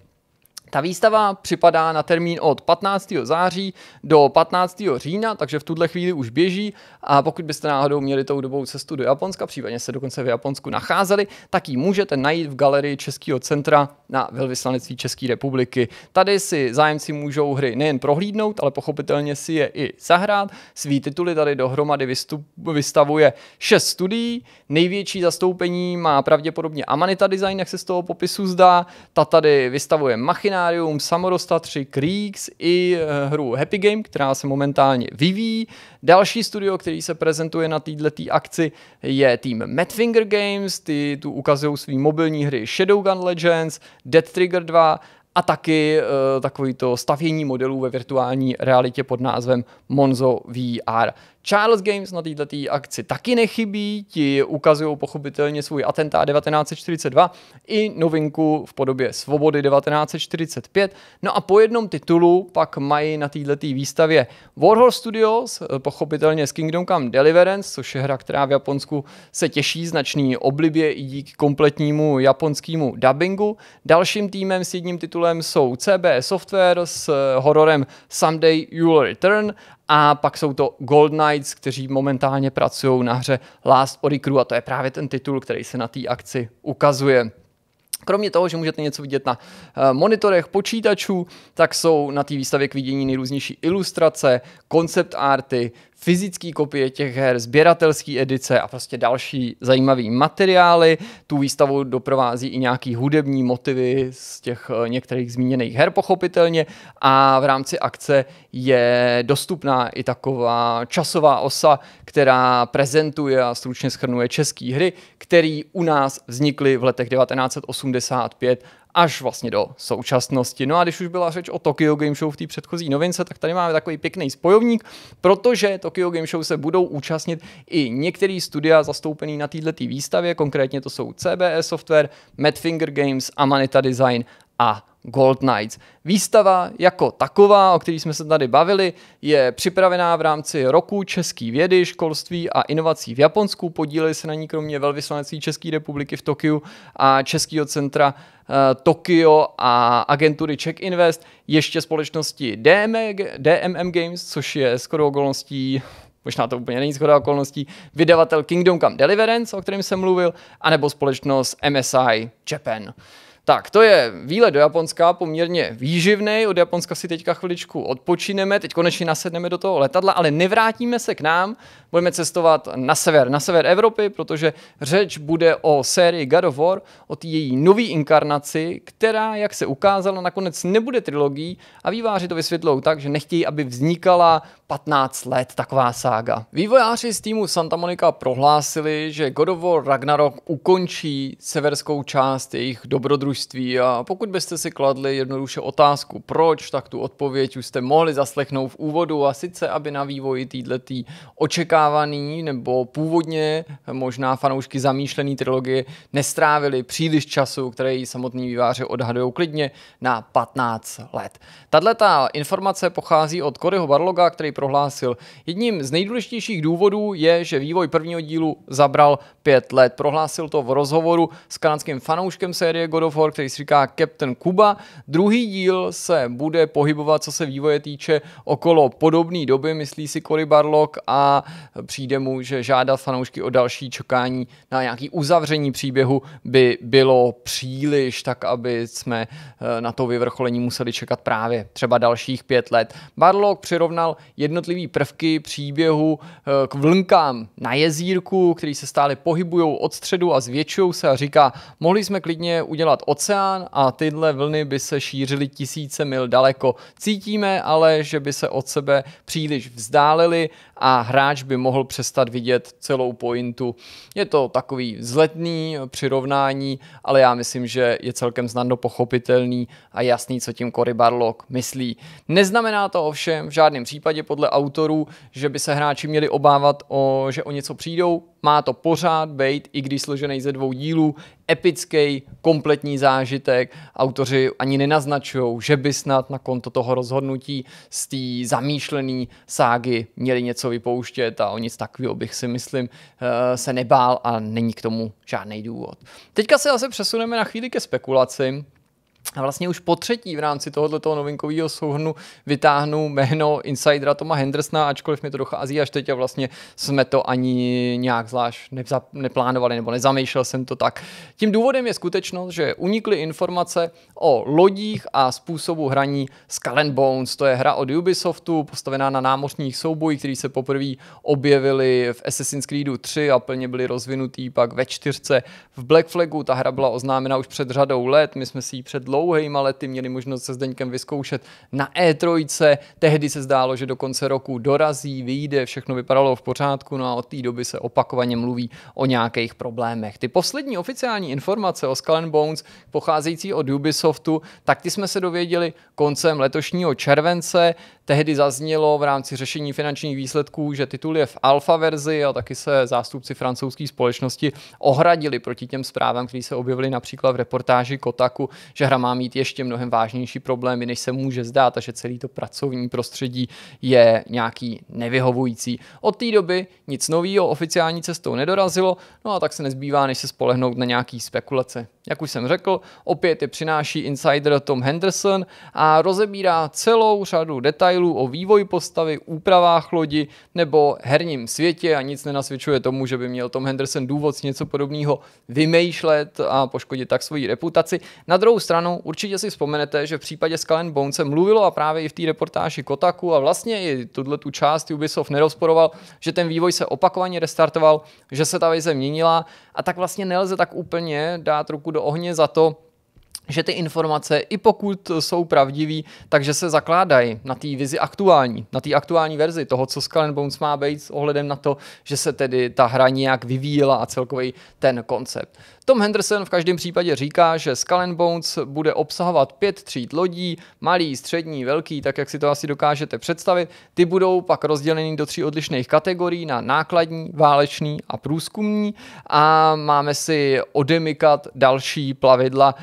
Ta výstava připadá na termín od 15. září do 15. října, takže v tuhle chvíli už běží a pokud byste náhodou měli tou dobou cestu do Japonska, případně se dokonce v Japonsku nacházeli, tak ji můžete najít v galerii Českého centra na velvyslanectví České republiky. Tady si zájemci můžou hry nejen prohlídnout, ale pochopitelně si je i zahrát. Svý tituly tady dohromady vystup, vystavuje šest studií. Největší zastoupení má pravděpodobně Amanita Design, jak se z toho popisu zdá. Ta tady vystavuje Machina Planetarium, Samorosta 3, Kriegs i eh, hru Happy Game, která se momentálně vyvíjí. Další studio, který se prezentuje na této akci, je tým Madfinger Games, ty tu ukazují své mobilní hry Shadowgun Legends, Dead Trigger 2 a taky e, eh, takovýto to stavění modelů ve virtuální realitě pod názvem Monzo VR. Charles Games na této akci taky nechybí, ti ukazují pochopitelně svůj atentát 1942 i novinku v podobě Svobody 1945. No a po jednom titulu pak mají na této výstavě Warhol Studios, pochopitelně s Kingdom Come Deliverance, což je hra, která v Japonsku se těší značný oblibě i díky kompletnímu japonskému dubbingu. Dalším týmem s jedním titulem jsou CB Software s hororem Someday You'll Return a pak jsou to Gold Knights, kteří momentálně pracují na hře Last Oricru a to je právě ten titul, který se na té akci ukazuje. Kromě toho, že můžete něco vidět na eh, monitorech počítačů, tak jsou na té výstavě k vidění nejrůznější ilustrace, koncept arty, fyzické kopie těch her, sběratelské edice a prostě další zajímavé materiály. Tu výstavu doprovází i nějaký hudební motivy z těch eh, některých zmíněných her pochopitelně a v rámci akce je dostupná i taková časová osa, která prezentuje a stručně schrnuje české hry, které u nás vznikly v letech 1985 až vlastně do současnosti. No a když už byla řeč o Tokyo Game Show v té předchozí novince, tak tady máme takový pěkný spojovník, protože Tokyo Game Show se budou účastnit i některé studia zastoupený na této výstavě, konkrétně to jsou CBS Software, Madfinger Games, Amanita Design a Gold Knights. Výstava jako taková, o který jsme se tady bavili, je připravená v rámci roku český vědy, školství a inovací v Japonsku. Podíleli se na ní kromě velvyslanectví České republiky v Tokiu a Českého centra eh, Tokio a agentury Czech Invest, ještě společnosti DM, DMM Games, což je skoro okolností možná to úplně není shodou okolností, vydavatel Kingdom Come Deliverance, o kterém jsem mluvil, anebo společnost MSI Japan. Tak, to je výlet do Japonska, poměrně výživný. Od Japonska si teďka chviličku odpočineme, teď konečně nasedneme do toho letadla, ale nevrátíme se k nám, Budeme cestovat na sever, na sever Evropy, protože řeč bude o sérii God of War, o té její nové inkarnaci, která, jak se ukázalo, nakonec nebude trilogií a výváři to vysvětlou tak, že nechtějí, aby vznikala 15 let taková sága. Vývojáři z týmu Santa Monica prohlásili, že God of War Ragnarok ukončí severskou část jejich dobrodružství a pokud byste si kladli jednoduše otázku proč, tak tu odpověď už jste mohli zaslechnout v úvodu a sice, aby na vývoji této očekávání očekávaný nebo původně možná fanoušky zamýšlený trilogie nestrávili příliš času, který samotní výváři odhadují klidně na 15 let. Tahle ta informace pochází od Koryho Barloga, který prohlásil, jedním z nejdůležitějších důvodů je, že vývoj prvního dílu zabral 5 let. Prohlásil to v rozhovoru s kanadským fanouškem série God of War, který se říká Captain Kuba. Druhý díl se bude pohybovat, co se vývoje týče, okolo podobné doby, myslí si Cory Barlog a přijde mu, že žádat fanoušky o další čekání na nějaký uzavření příběhu by bylo příliš, tak aby jsme eh, na to vyvrcholení museli čekat právě třeba dalších pět let. Barlog přirovnal jednotlivý prvky příběhu eh, k vlnkám na jezírku, který se stále pohybují od středu a zvětšují se a říká, mohli jsme klidně udělat oceán a tyhle vlny by se šířily tisíce mil daleko. Cítíme ale, že by se od sebe příliš vzdálili a hráč by mohl přestat vidět celou pointu. Je to takový zletný přirovnání, ale já myslím, že je celkem snadno pochopitelný a jasný, co tím Cory Barlock myslí. Neznamená to ovšem v žádném případě podle autorů, že by se hráči měli obávat, o, že o něco přijdou, má to pořád být, i když složený ze dvou dílů, epický, kompletní zážitek. Autoři ani nenaznačují, že by snad na konto toho rozhodnutí z té zamýšlené ságy měli něco vypouštět a o nic takového bych si myslím eh, se nebál a není k tomu žádný důvod. Teďka se zase přesuneme na chvíli ke spekulacím a vlastně už po třetí v rámci tohoto novinkového souhrnu vytáhnu jméno insidera Toma Hendersona, ačkoliv mi to dochází až teď a vlastně jsme to ani nějak zvlášť neplánovali nebo nezamýšlel jsem to tak. Tím důvodem je skutečnost, že unikly informace o lodích a způsobu hraní Skull and Bones. To je hra od Ubisoftu, postavená na námořních soubojích, který se poprvé objevili v Assassin's Creedu 3 a plně byly rozvinutý pak ve čtyřce v Black Flagu. Ta hra byla oznámena už před řadou let, my jsme si ji před dlouhýma lety měli možnost se s Deňkem vyzkoušet na E3. Tehdy se zdálo, že do konce roku dorazí, vyjde, všechno vypadalo v pořádku, no a od té doby se opakovaně mluví o nějakých problémech. Ty poslední oficiální informace o Skull Bones pocházející od Ubisoftu, tak ty jsme se dověděli koncem letošního července. Tehdy zaznělo v rámci řešení finančních výsledků, že titul je v alfa verzi a taky se zástupci francouzské společnosti ohradili proti těm zprávám, které se objevily například v reportáži Kotaku, že hra má mít ještě mnohem vážnější problémy, než se může zdát a že celý to pracovní prostředí je nějaký nevyhovující. Od té doby nic nového oficiální cestou nedorazilo, no a tak se nezbývá, než se spolehnout na nějaký spekulace. Jak už jsem řekl, opět je přináší insider Tom Henderson a rozebírá celou řadu detailů o vývoji postavy, úpravách lodi nebo herním světě a nic nenasvědčuje tomu, že by měl Tom Henderson důvod něco podobného vymýšlet a poškodit tak svoji reputaci. Na druhou stranu určitě si vzpomenete, že v případě Skalen Bones se mluvilo a právě i v té reportáži Kotaku a vlastně i tuhle tu část Ubisoft nerozporoval, že ten vývoj se opakovaně restartoval, že se ta vize měnila a tak vlastně nelze tak úplně dát ruku do ohně za to, že ty informace, i pokud jsou pravdivý, takže se zakládají na té vizi aktuální, na té aktuální verzi toho, co Skull Bones má být s ohledem na to, že se tedy ta hra nějak vyvíjela a celkový ten koncept. Tom Henderson v každém případě říká, že Skull and Bones bude obsahovat pět tříd lodí, malý, střední, velký, tak jak si to asi dokážete představit. Ty budou pak rozděleny do tří odlišných kategorií na nákladní, válečný a průzkumní a máme si odemykat další plavidla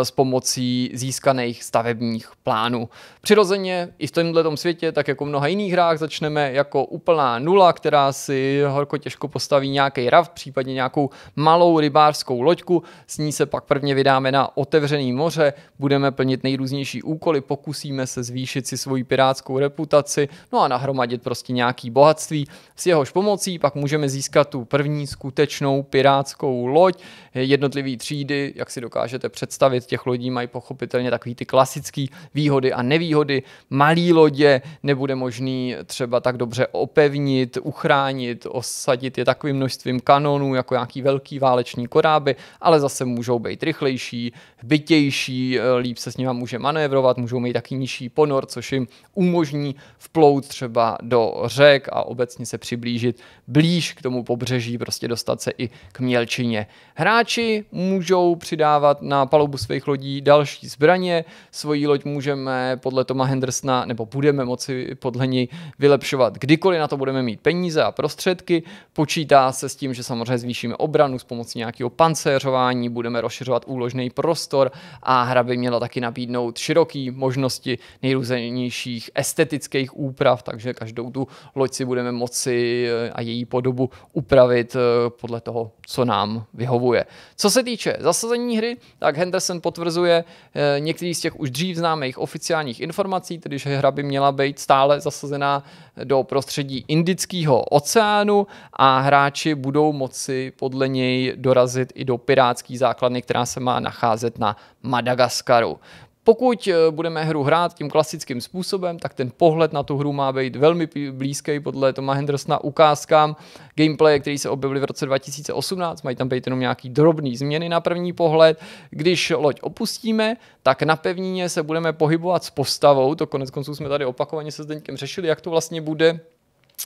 eh, s pomocí získaných stavebních plánů. Přirozeně i v tomto světě, tak jako v mnoha jiných hrách, začneme jako úplná nula, která si horko těžko postaví nějaký raft, případně nějakou malou rybářskou loďku, s ní se pak prvně vydáme na otevřený moře, budeme plnit nejrůznější úkoly, pokusíme se zvýšit si svoji pirátskou reputaci, no a nahromadit prostě nějaký bohatství. S jehož pomocí pak můžeme získat tu první skutečnou pirátskou loď, jednotlivé třídy, jak si dokážete představit, těch lodí mají pochopitelně takový ty klasické výhody a nevýhody. Malý lodě nebude možný třeba tak dobře opevnit, uchránit, osadit je takovým množstvím kanonů, jako nějaký velký váleční koráby, ale zase můžou být rychlejší, bytější, eh, líp se s nimi může manévrovat, můžou mít taky nižší ponor, což jim umožní vplout třeba do řek a obecně se přiblížit blíž k tomu pobřeží, prostě dostat se i k mělčině. Hráč Hráči můžou přidávat na palubu svých lodí další zbraně, svoji loď můžeme podle Toma Hendersona, nebo budeme moci podle něj vylepšovat kdykoliv na to budeme mít peníze a prostředky. Počítá se s tím, že samozřejmě zvýšíme obranu s pomocí nějakého pancéřování, budeme rozšiřovat úložný prostor a hra by měla taky nabídnout široké možnosti nejrůznějších estetických úprav, takže každou tu loď si budeme moci eh, a její podobu upravit eh, podle toho, co nám vyhovuje. Co se týče zasazení hry, tak Henderson potvrzuje eh, některý z těch už dřív známých oficiálních informací, tedy že hra by měla být stále zasazená eh, do prostředí Indického oceánu a hráči budou moci podle něj dorazit i do pirátské základny, která se má nacházet na Madagaskaru. Pokud eh, budeme hru hrát tím klasickým způsobem, tak ten pohled na tu hru má být velmi blízký podle Toma Hendersona ukázkám gameplay, který se objevily v roce 2018, mají tam být jenom nějaký drobný změny na první pohled. Když loď opustíme, tak na pevnině se budeme pohybovat s postavou, to konec konců jsme tady opakovaně se Deňkem řešili, jak to vlastně bude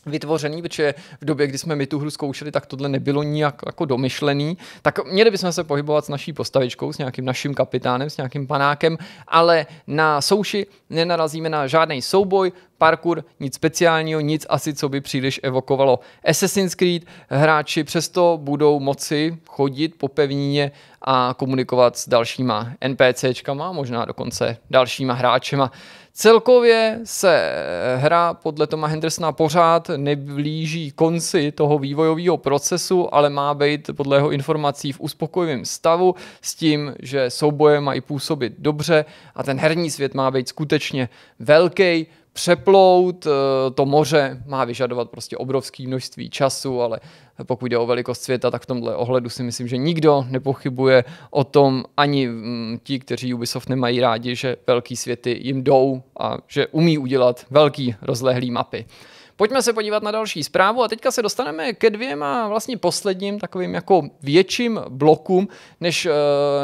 vytvořený, protože v době, kdy jsme my tu hru zkoušeli, tak tohle nebylo nijak jako domyšlený, tak měli bychom se pohybovat s naší postavičkou, s nějakým naším kapitánem, s nějakým panákem, ale na souši nenarazíme na žádný souboj, parkour, nic speciálního, nic asi, co by příliš evokovalo. Assassin's Creed hráči přesto budou moci chodit po pevnině a komunikovat s dalšíma NPCčkama, možná dokonce dalšíma hráčema. Celkově se eh, hra podle Toma Hendersona pořád neblíží konci toho vývojového procesu, ale má být podle jeho informací v uspokojivém stavu s tím, že souboje mají působit dobře a ten herní svět má být skutečně velký, přeplout eh, to moře má vyžadovat prostě obrovské množství času, ale pokud jde o velikost světa, tak v tomhle ohledu si myslím, že nikdo nepochybuje o tom, ani mm, ti, kteří Ubisoft nemají rádi, že velký světy jim jdou a že umí udělat velký rozlehlý mapy. Pojďme se podívat na další zprávu a teďka se dostaneme ke dvěma vlastně posledním takovým jako větším blokům, než eh,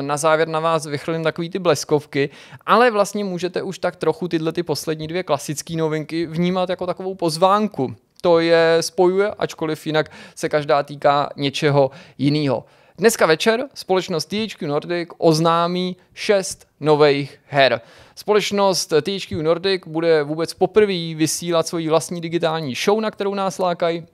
na závěr na vás vychlím takový ty bleskovky, ale vlastně můžete už tak trochu tyhle ty poslední dvě klasické novinky vnímat jako takovou pozvánku. To je spojuje, ačkoliv jinak se každá týká něčeho jiného. Dneska večer společnost THQ Nordic oznámí šest nových her. Společnost THQ Nordic bude vůbec poprvé vysílat svoji vlastní digitální show, na kterou nás lákají.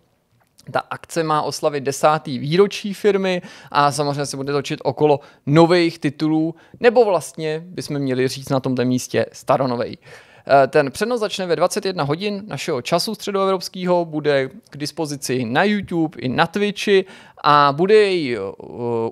Ta akce má oslavit desátý výročí firmy a samozřejmě se bude točit okolo nových titulů, nebo vlastně bychom měli říct na tomto místě staronových. Eh, ten přenos začne ve 21 hodin našeho času středoevropského, bude k dispozici na YouTube i na Twitchi a bude jej eh,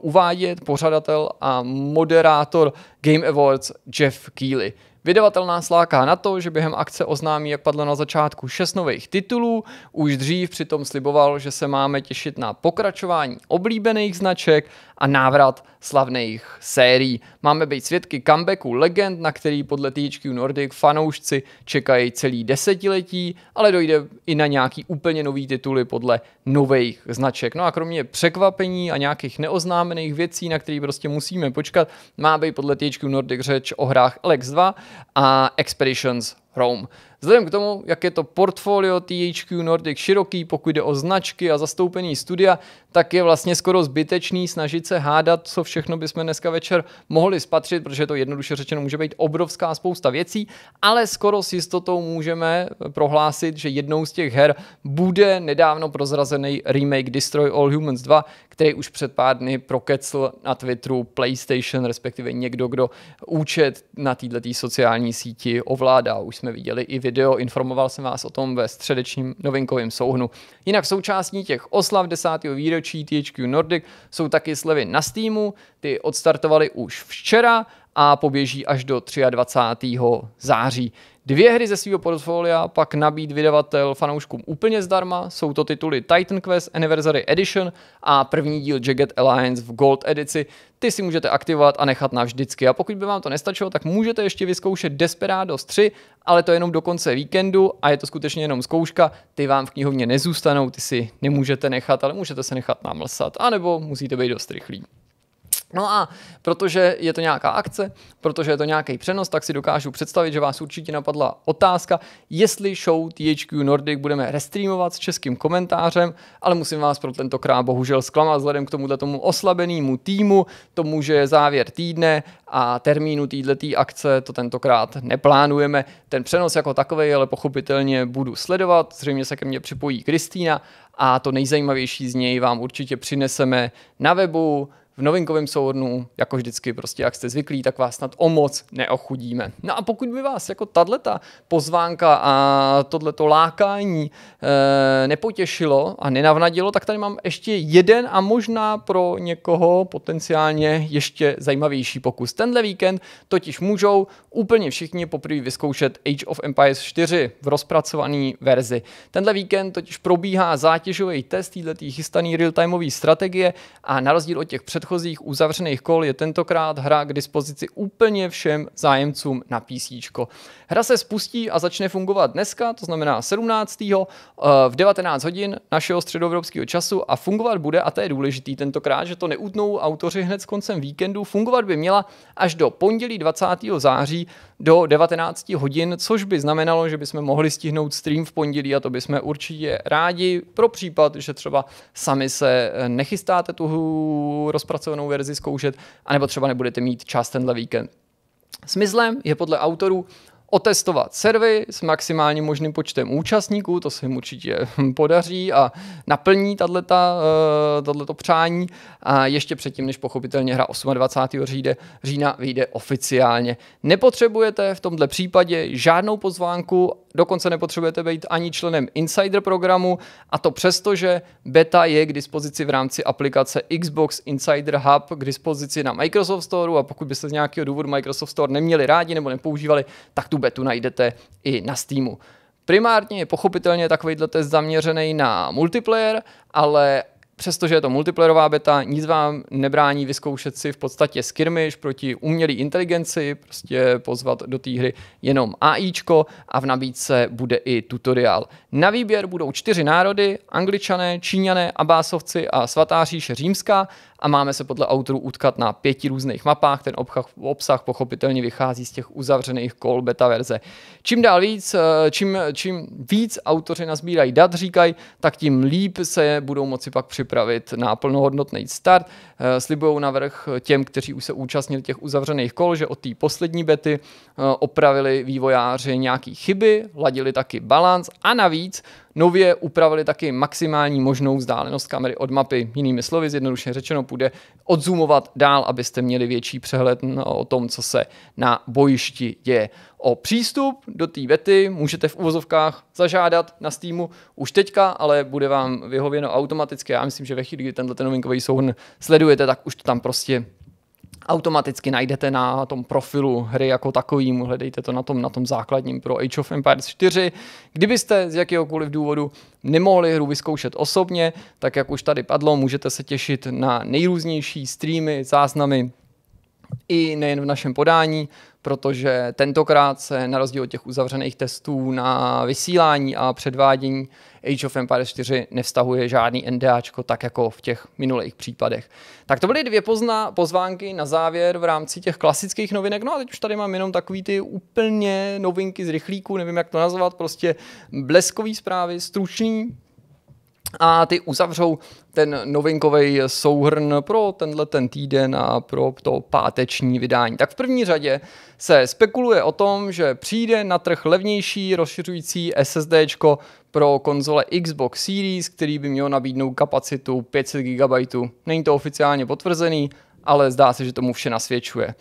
uvádět pořadatel a moderátor Game Awards Jeff Keely. Vydavatel nás láká na to, že během akce oznámí, jak padlo na začátku šest nových titulů, už dřív přitom sliboval, že se máme těšit na pokračování oblíbených značek a návrat slavných sérií. Máme být svědky comebacku legend, na který podle THQ Nordic fanoušci čekají celý desetiletí, ale dojde i na nějaký úplně nový tituly podle nových značek. No a kromě překvapení a nějakých neoznámených věcí, na které prostě musíme počkat, má být podle THQ Nordic řeč o hrách Alex 2 a Expeditions Rome. Vzhledem k tomu, jak je to portfolio THQ Nordic široký, pokud jde o značky a zastoupení studia, tak je vlastně skoro zbytečný snažit se hádat, co všechno bychom dneska večer mohli spatřit, protože to jednoduše řečeno může být obrovská spousta věcí, ale skoro s jistotou můžeme prohlásit, že jednou z těch her bude nedávno prozrazený remake Destroy All Humans 2, který už před pár dny prokecl na Twitteru PlayStation, respektive někdo, kdo účet na této sociální síti ovládá. Už jsme viděli i video, informoval jsem vás o tom ve středečním novinkovém souhnu. Jinak součástí těch oslav 10. výročí THQ Nordic jsou taky slevy na Steamu, ty odstartovaly už včera, a poběží až do 23. září. Dvě hry ze svého portfolia pak nabít vydavatel fanouškům úplně zdarma, jsou to tituly Titan Quest Anniversary Edition a první díl Jagged Alliance v Gold edici. Ty si můžete aktivovat a nechat navždycky. A pokud by vám to nestačilo, tak můžete ještě vyzkoušet Desperados 3, ale to jenom do konce víkendu a je to skutečně jenom zkouška. Ty vám v knihovně nezůstanou, ty si nemůžete nechat, ale můžete se nechat namlsat, anebo musíte být dost rychlí. No a protože je to nějaká akce, protože je to nějaký přenos, tak si dokážu představit, že vás určitě napadla otázka, jestli show THQ Nordic budeme restreamovat s českým komentářem, ale musím vás pro tentokrát bohužel zklamat vzhledem k tomuto tomu oslabenému týmu, tomu, že je závěr týdne a termínu této akce to tentokrát neplánujeme. Ten přenos jako takový, ale pochopitelně budu sledovat, zřejmě se ke mně připojí Kristýna a to nejzajímavější z něj vám určitě přineseme na webu, v novinkovém souhrnu, jako vždycky, prostě jak jste zvyklí, tak vás snad o moc neochudíme. No a pokud by vás jako tato pozvánka a tohleto lákání e, nepotěšilo a nenavnadilo, tak tady mám ještě jeden a možná pro někoho potenciálně ještě zajímavější pokus. Tenhle víkend totiž můžou úplně všichni poprvé vyzkoušet Age of Empires 4 v rozpracované verzi. Tenhle víkend totiž probíhá zátěžový test této chystané real-timeové strategie a na rozdíl od těch předchozích předchozích uzavřených kol je tentokrát hra k dispozici úplně všem zájemcům na PC. Hra se spustí a začne fungovat dneska, to znamená 17. Eh, v 19 hodin našeho středoevropského času a fungovat bude, a to je důležitý tentokrát, že to neutnou autoři hned s koncem víkendu, fungovat by měla až do pondělí 20. září, do 19 hodin, což by znamenalo, že bychom mohli stihnout stream v pondělí a to bychom určitě rádi pro případ, že třeba sami se eh, nechystáte tu rozpracovanou verzi zkoušet, anebo třeba nebudete mít čas tenhle víkend. Smyslem je podle autorů otestovat servy s maximálním možným počtem účastníků, to se jim určitě podaří a naplní tato eh, přání a ještě předtím, než pochopitelně hra 28. říjde, října vyjde oficiálně. Nepotřebujete v tomto případě žádnou pozvánku Dokonce nepotřebujete být ani členem Insider programu a to přesto, že beta je k dispozici v rámci aplikace Xbox Insider Hub k dispozici na Microsoft Store a pokud byste z nějakého důvodu Microsoft Store neměli rádi nebo nepoužívali, tak tu betu najdete i na Steamu. Primárně je pochopitelně takovýhle test zaměřený na multiplayer, ale Přestože je to multiplayerová beta, nic vám nebrání vyzkoušet si v podstatě skirmish proti umělé inteligenci, prostě pozvat do té hry jenom AIčko a v nabídce bude i tutoriál. Na výběr budou čtyři národy, angličané, číňané, abásovci a svatá říše římská a máme se podle autorů utkat na pěti různých mapách. Ten obsah, obsah pochopitelně vychází z těch uzavřených kol beta verze. Čím dál víc, eh, čím, čím víc autoři nazbírají dat, říkají, tak tím líp se budou moci pak připravit na plnohodnotný start. Eh, slibují navrh těm, kteří už se účastnili těch uzavřených kol, že od té poslední bety eh, opravili vývojáři nějaké chyby, ladili taky balans a navíc nově upravili taky maximální možnou vzdálenost kamery od mapy. Jinými slovy, zjednodušeně řečeno, bude odzumovat dál, abyste měli větší přehled no, o tom, co se na bojišti děje. O přístup do té vety můžete v uvozovkách zažádat na Steamu už teďka, ale bude vám vyhověno automaticky. Já myslím, že ve chvíli, kdy tenhle ten novinkový souhrn sledujete, tak už to tam prostě automaticky najdete na tom profilu hry jako takovým, hledejte to na tom, na tom základním pro Age of Empires 4. Kdybyste z jakéhokoliv důvodu nemohli hru vyzkoušet osobně, tak jak už tady padlo, můžete se těšit na nejrůznější streamy, záznamy, i nejen v našem podání, protože tentokrát se na rozdíl od těch uzavřených testů na vysílání a předvádění Age of Empires 4 nevztahuje žádný NDAčko, tak jako v těch minulých případech. Tak to byly dvě pozna, pozvánky na závěr v rámci těch klasických novinek. No a teď už tady mám jenom takový ty úplně novinky z rychlíku, nevím jak to nazvat, prostě bleskový zprávy, stručný, a ty uzavřou ten novinkový souhrn pro tenhle ten týden a pro to páteční vydání. Tak v první řadě se spekuluje o tom, že přijde na trh levnější rozšiřující SSD pro konzole Xbox Series, který by měl nabídnout kapacitu 500 GB. Není to oficiálně potvrzený, ale zdá se, že tomu vše nasvědčuje.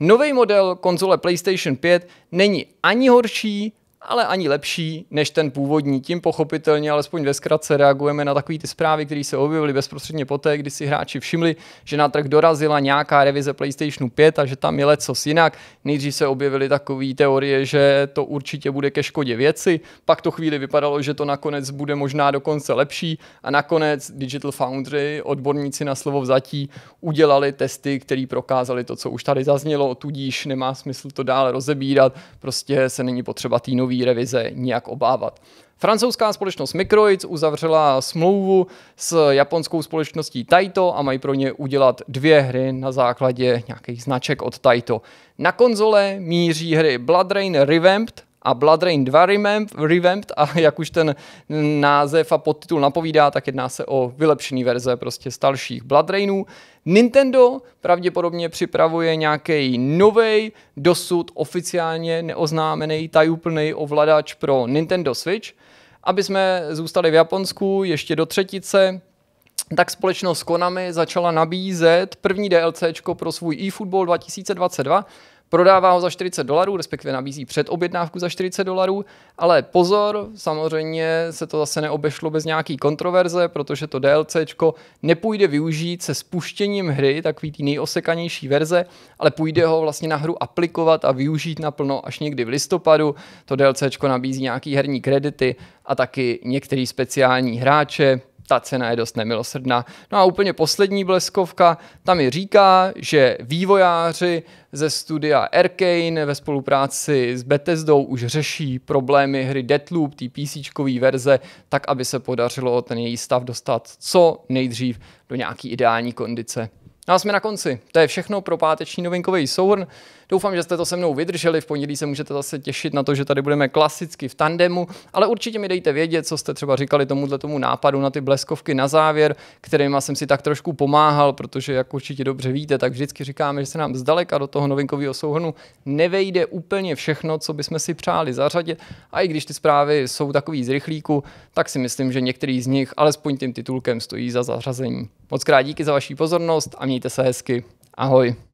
Nový model konzole PlayStation 5 není ani horší, ale ani lepší než ten původní. Tím pochopitelně, alespoň ve zkratce, reagujeme na takové ty zprávy, které se objevily bezprostředně poté, kdy si hráči všimli, že na trh dorazila nějaká revize PlayStation 5 a že tam je lecos jinak. Nejdřív se objevily takové teorie, že to určitě bude ke škodě věci, pak to chvíli vypadalo, že to nakonec bude možná dokonce lepší a nakonec Digital Foundry, odborníci na slovo vzatí, udělali testy, které prokázaly to, co už tady zaznělo, tudíž nemá smysl to dále rozebírat, prostě se není potřeba týnový daňové revize nijak obávat. Francouzská společnost Microids uzavřela smlouvu s japonskou společností Taito a mají pro ně udělat dvě hry na základě nějakých značek od Taito. Na konzole míří hry Blood Rain Revamped a Blood Rain 2 Revamped a jak už ten název a podtitul napovídá, tak jedná se o vylepšený verze prostě starších Blood Rainů. Nintendo pravděpodobně připravuje nějaký nový, dosud oficiálně neoznámený, tajuplný ovladač pro Nintendo Switch. Aby jsme zůstali v Japonsku ještě do třetice, tak společnost Konami začala nabízet první DLCčko pro svůj eFootball 2022, Prodává ho za 40 dolarů, respektive nabízí předobjednávku za 40 dolarů, ale pozor, samozřejmě se to zase neobešlo bez nějaký kontroverze, protože to DLCčko nepůjde využít se spuštěním hry, takový tý nejosekanější verze, ale půjde ho vlastně na hru aplikovat a využít naplno až někdy v listopadu. To DLCčko nabízí nějaký herní kredity a taky některý speciální hráče, ta cena je dost nemilosrdná. No a úplně poslední bleskovka, tam mi říká, že vývojáři ze studia Arkane ve spolupráci s Bethesdou už řeší problémy hry Deadloop, té PC verze, tak aby se podařilo ten její stav dostat co nejdřív do nějaký ideální kondice. No a jsme na konci. To je všechno pro páteční novinkový souhrn. Doufám, že jste to se mnou vydrželi. V pondělí se můžete zase těšit na to, že tady budeme klasicky v tandemu, ale určitě mi dejte vědět, co jste třeba říkali tomuhle tomu nápadu na ty bleskovky na závěr, kterým jsem si tak trošku pomáhal, protože jak určitě dobře víte, tak vždycky říkáme, že se nám zdaleka do toho novinkového souhrnu nevejde úplně všechno, co bychom si přáli zařadit. A i když ty zprávy jsou takový z rychlíku, tak si myslím, že některý z nich alespoň tím titulkem stojí za zařazení. Moc krát díky za vaši pozornost a mějte se hezky. Ahoj.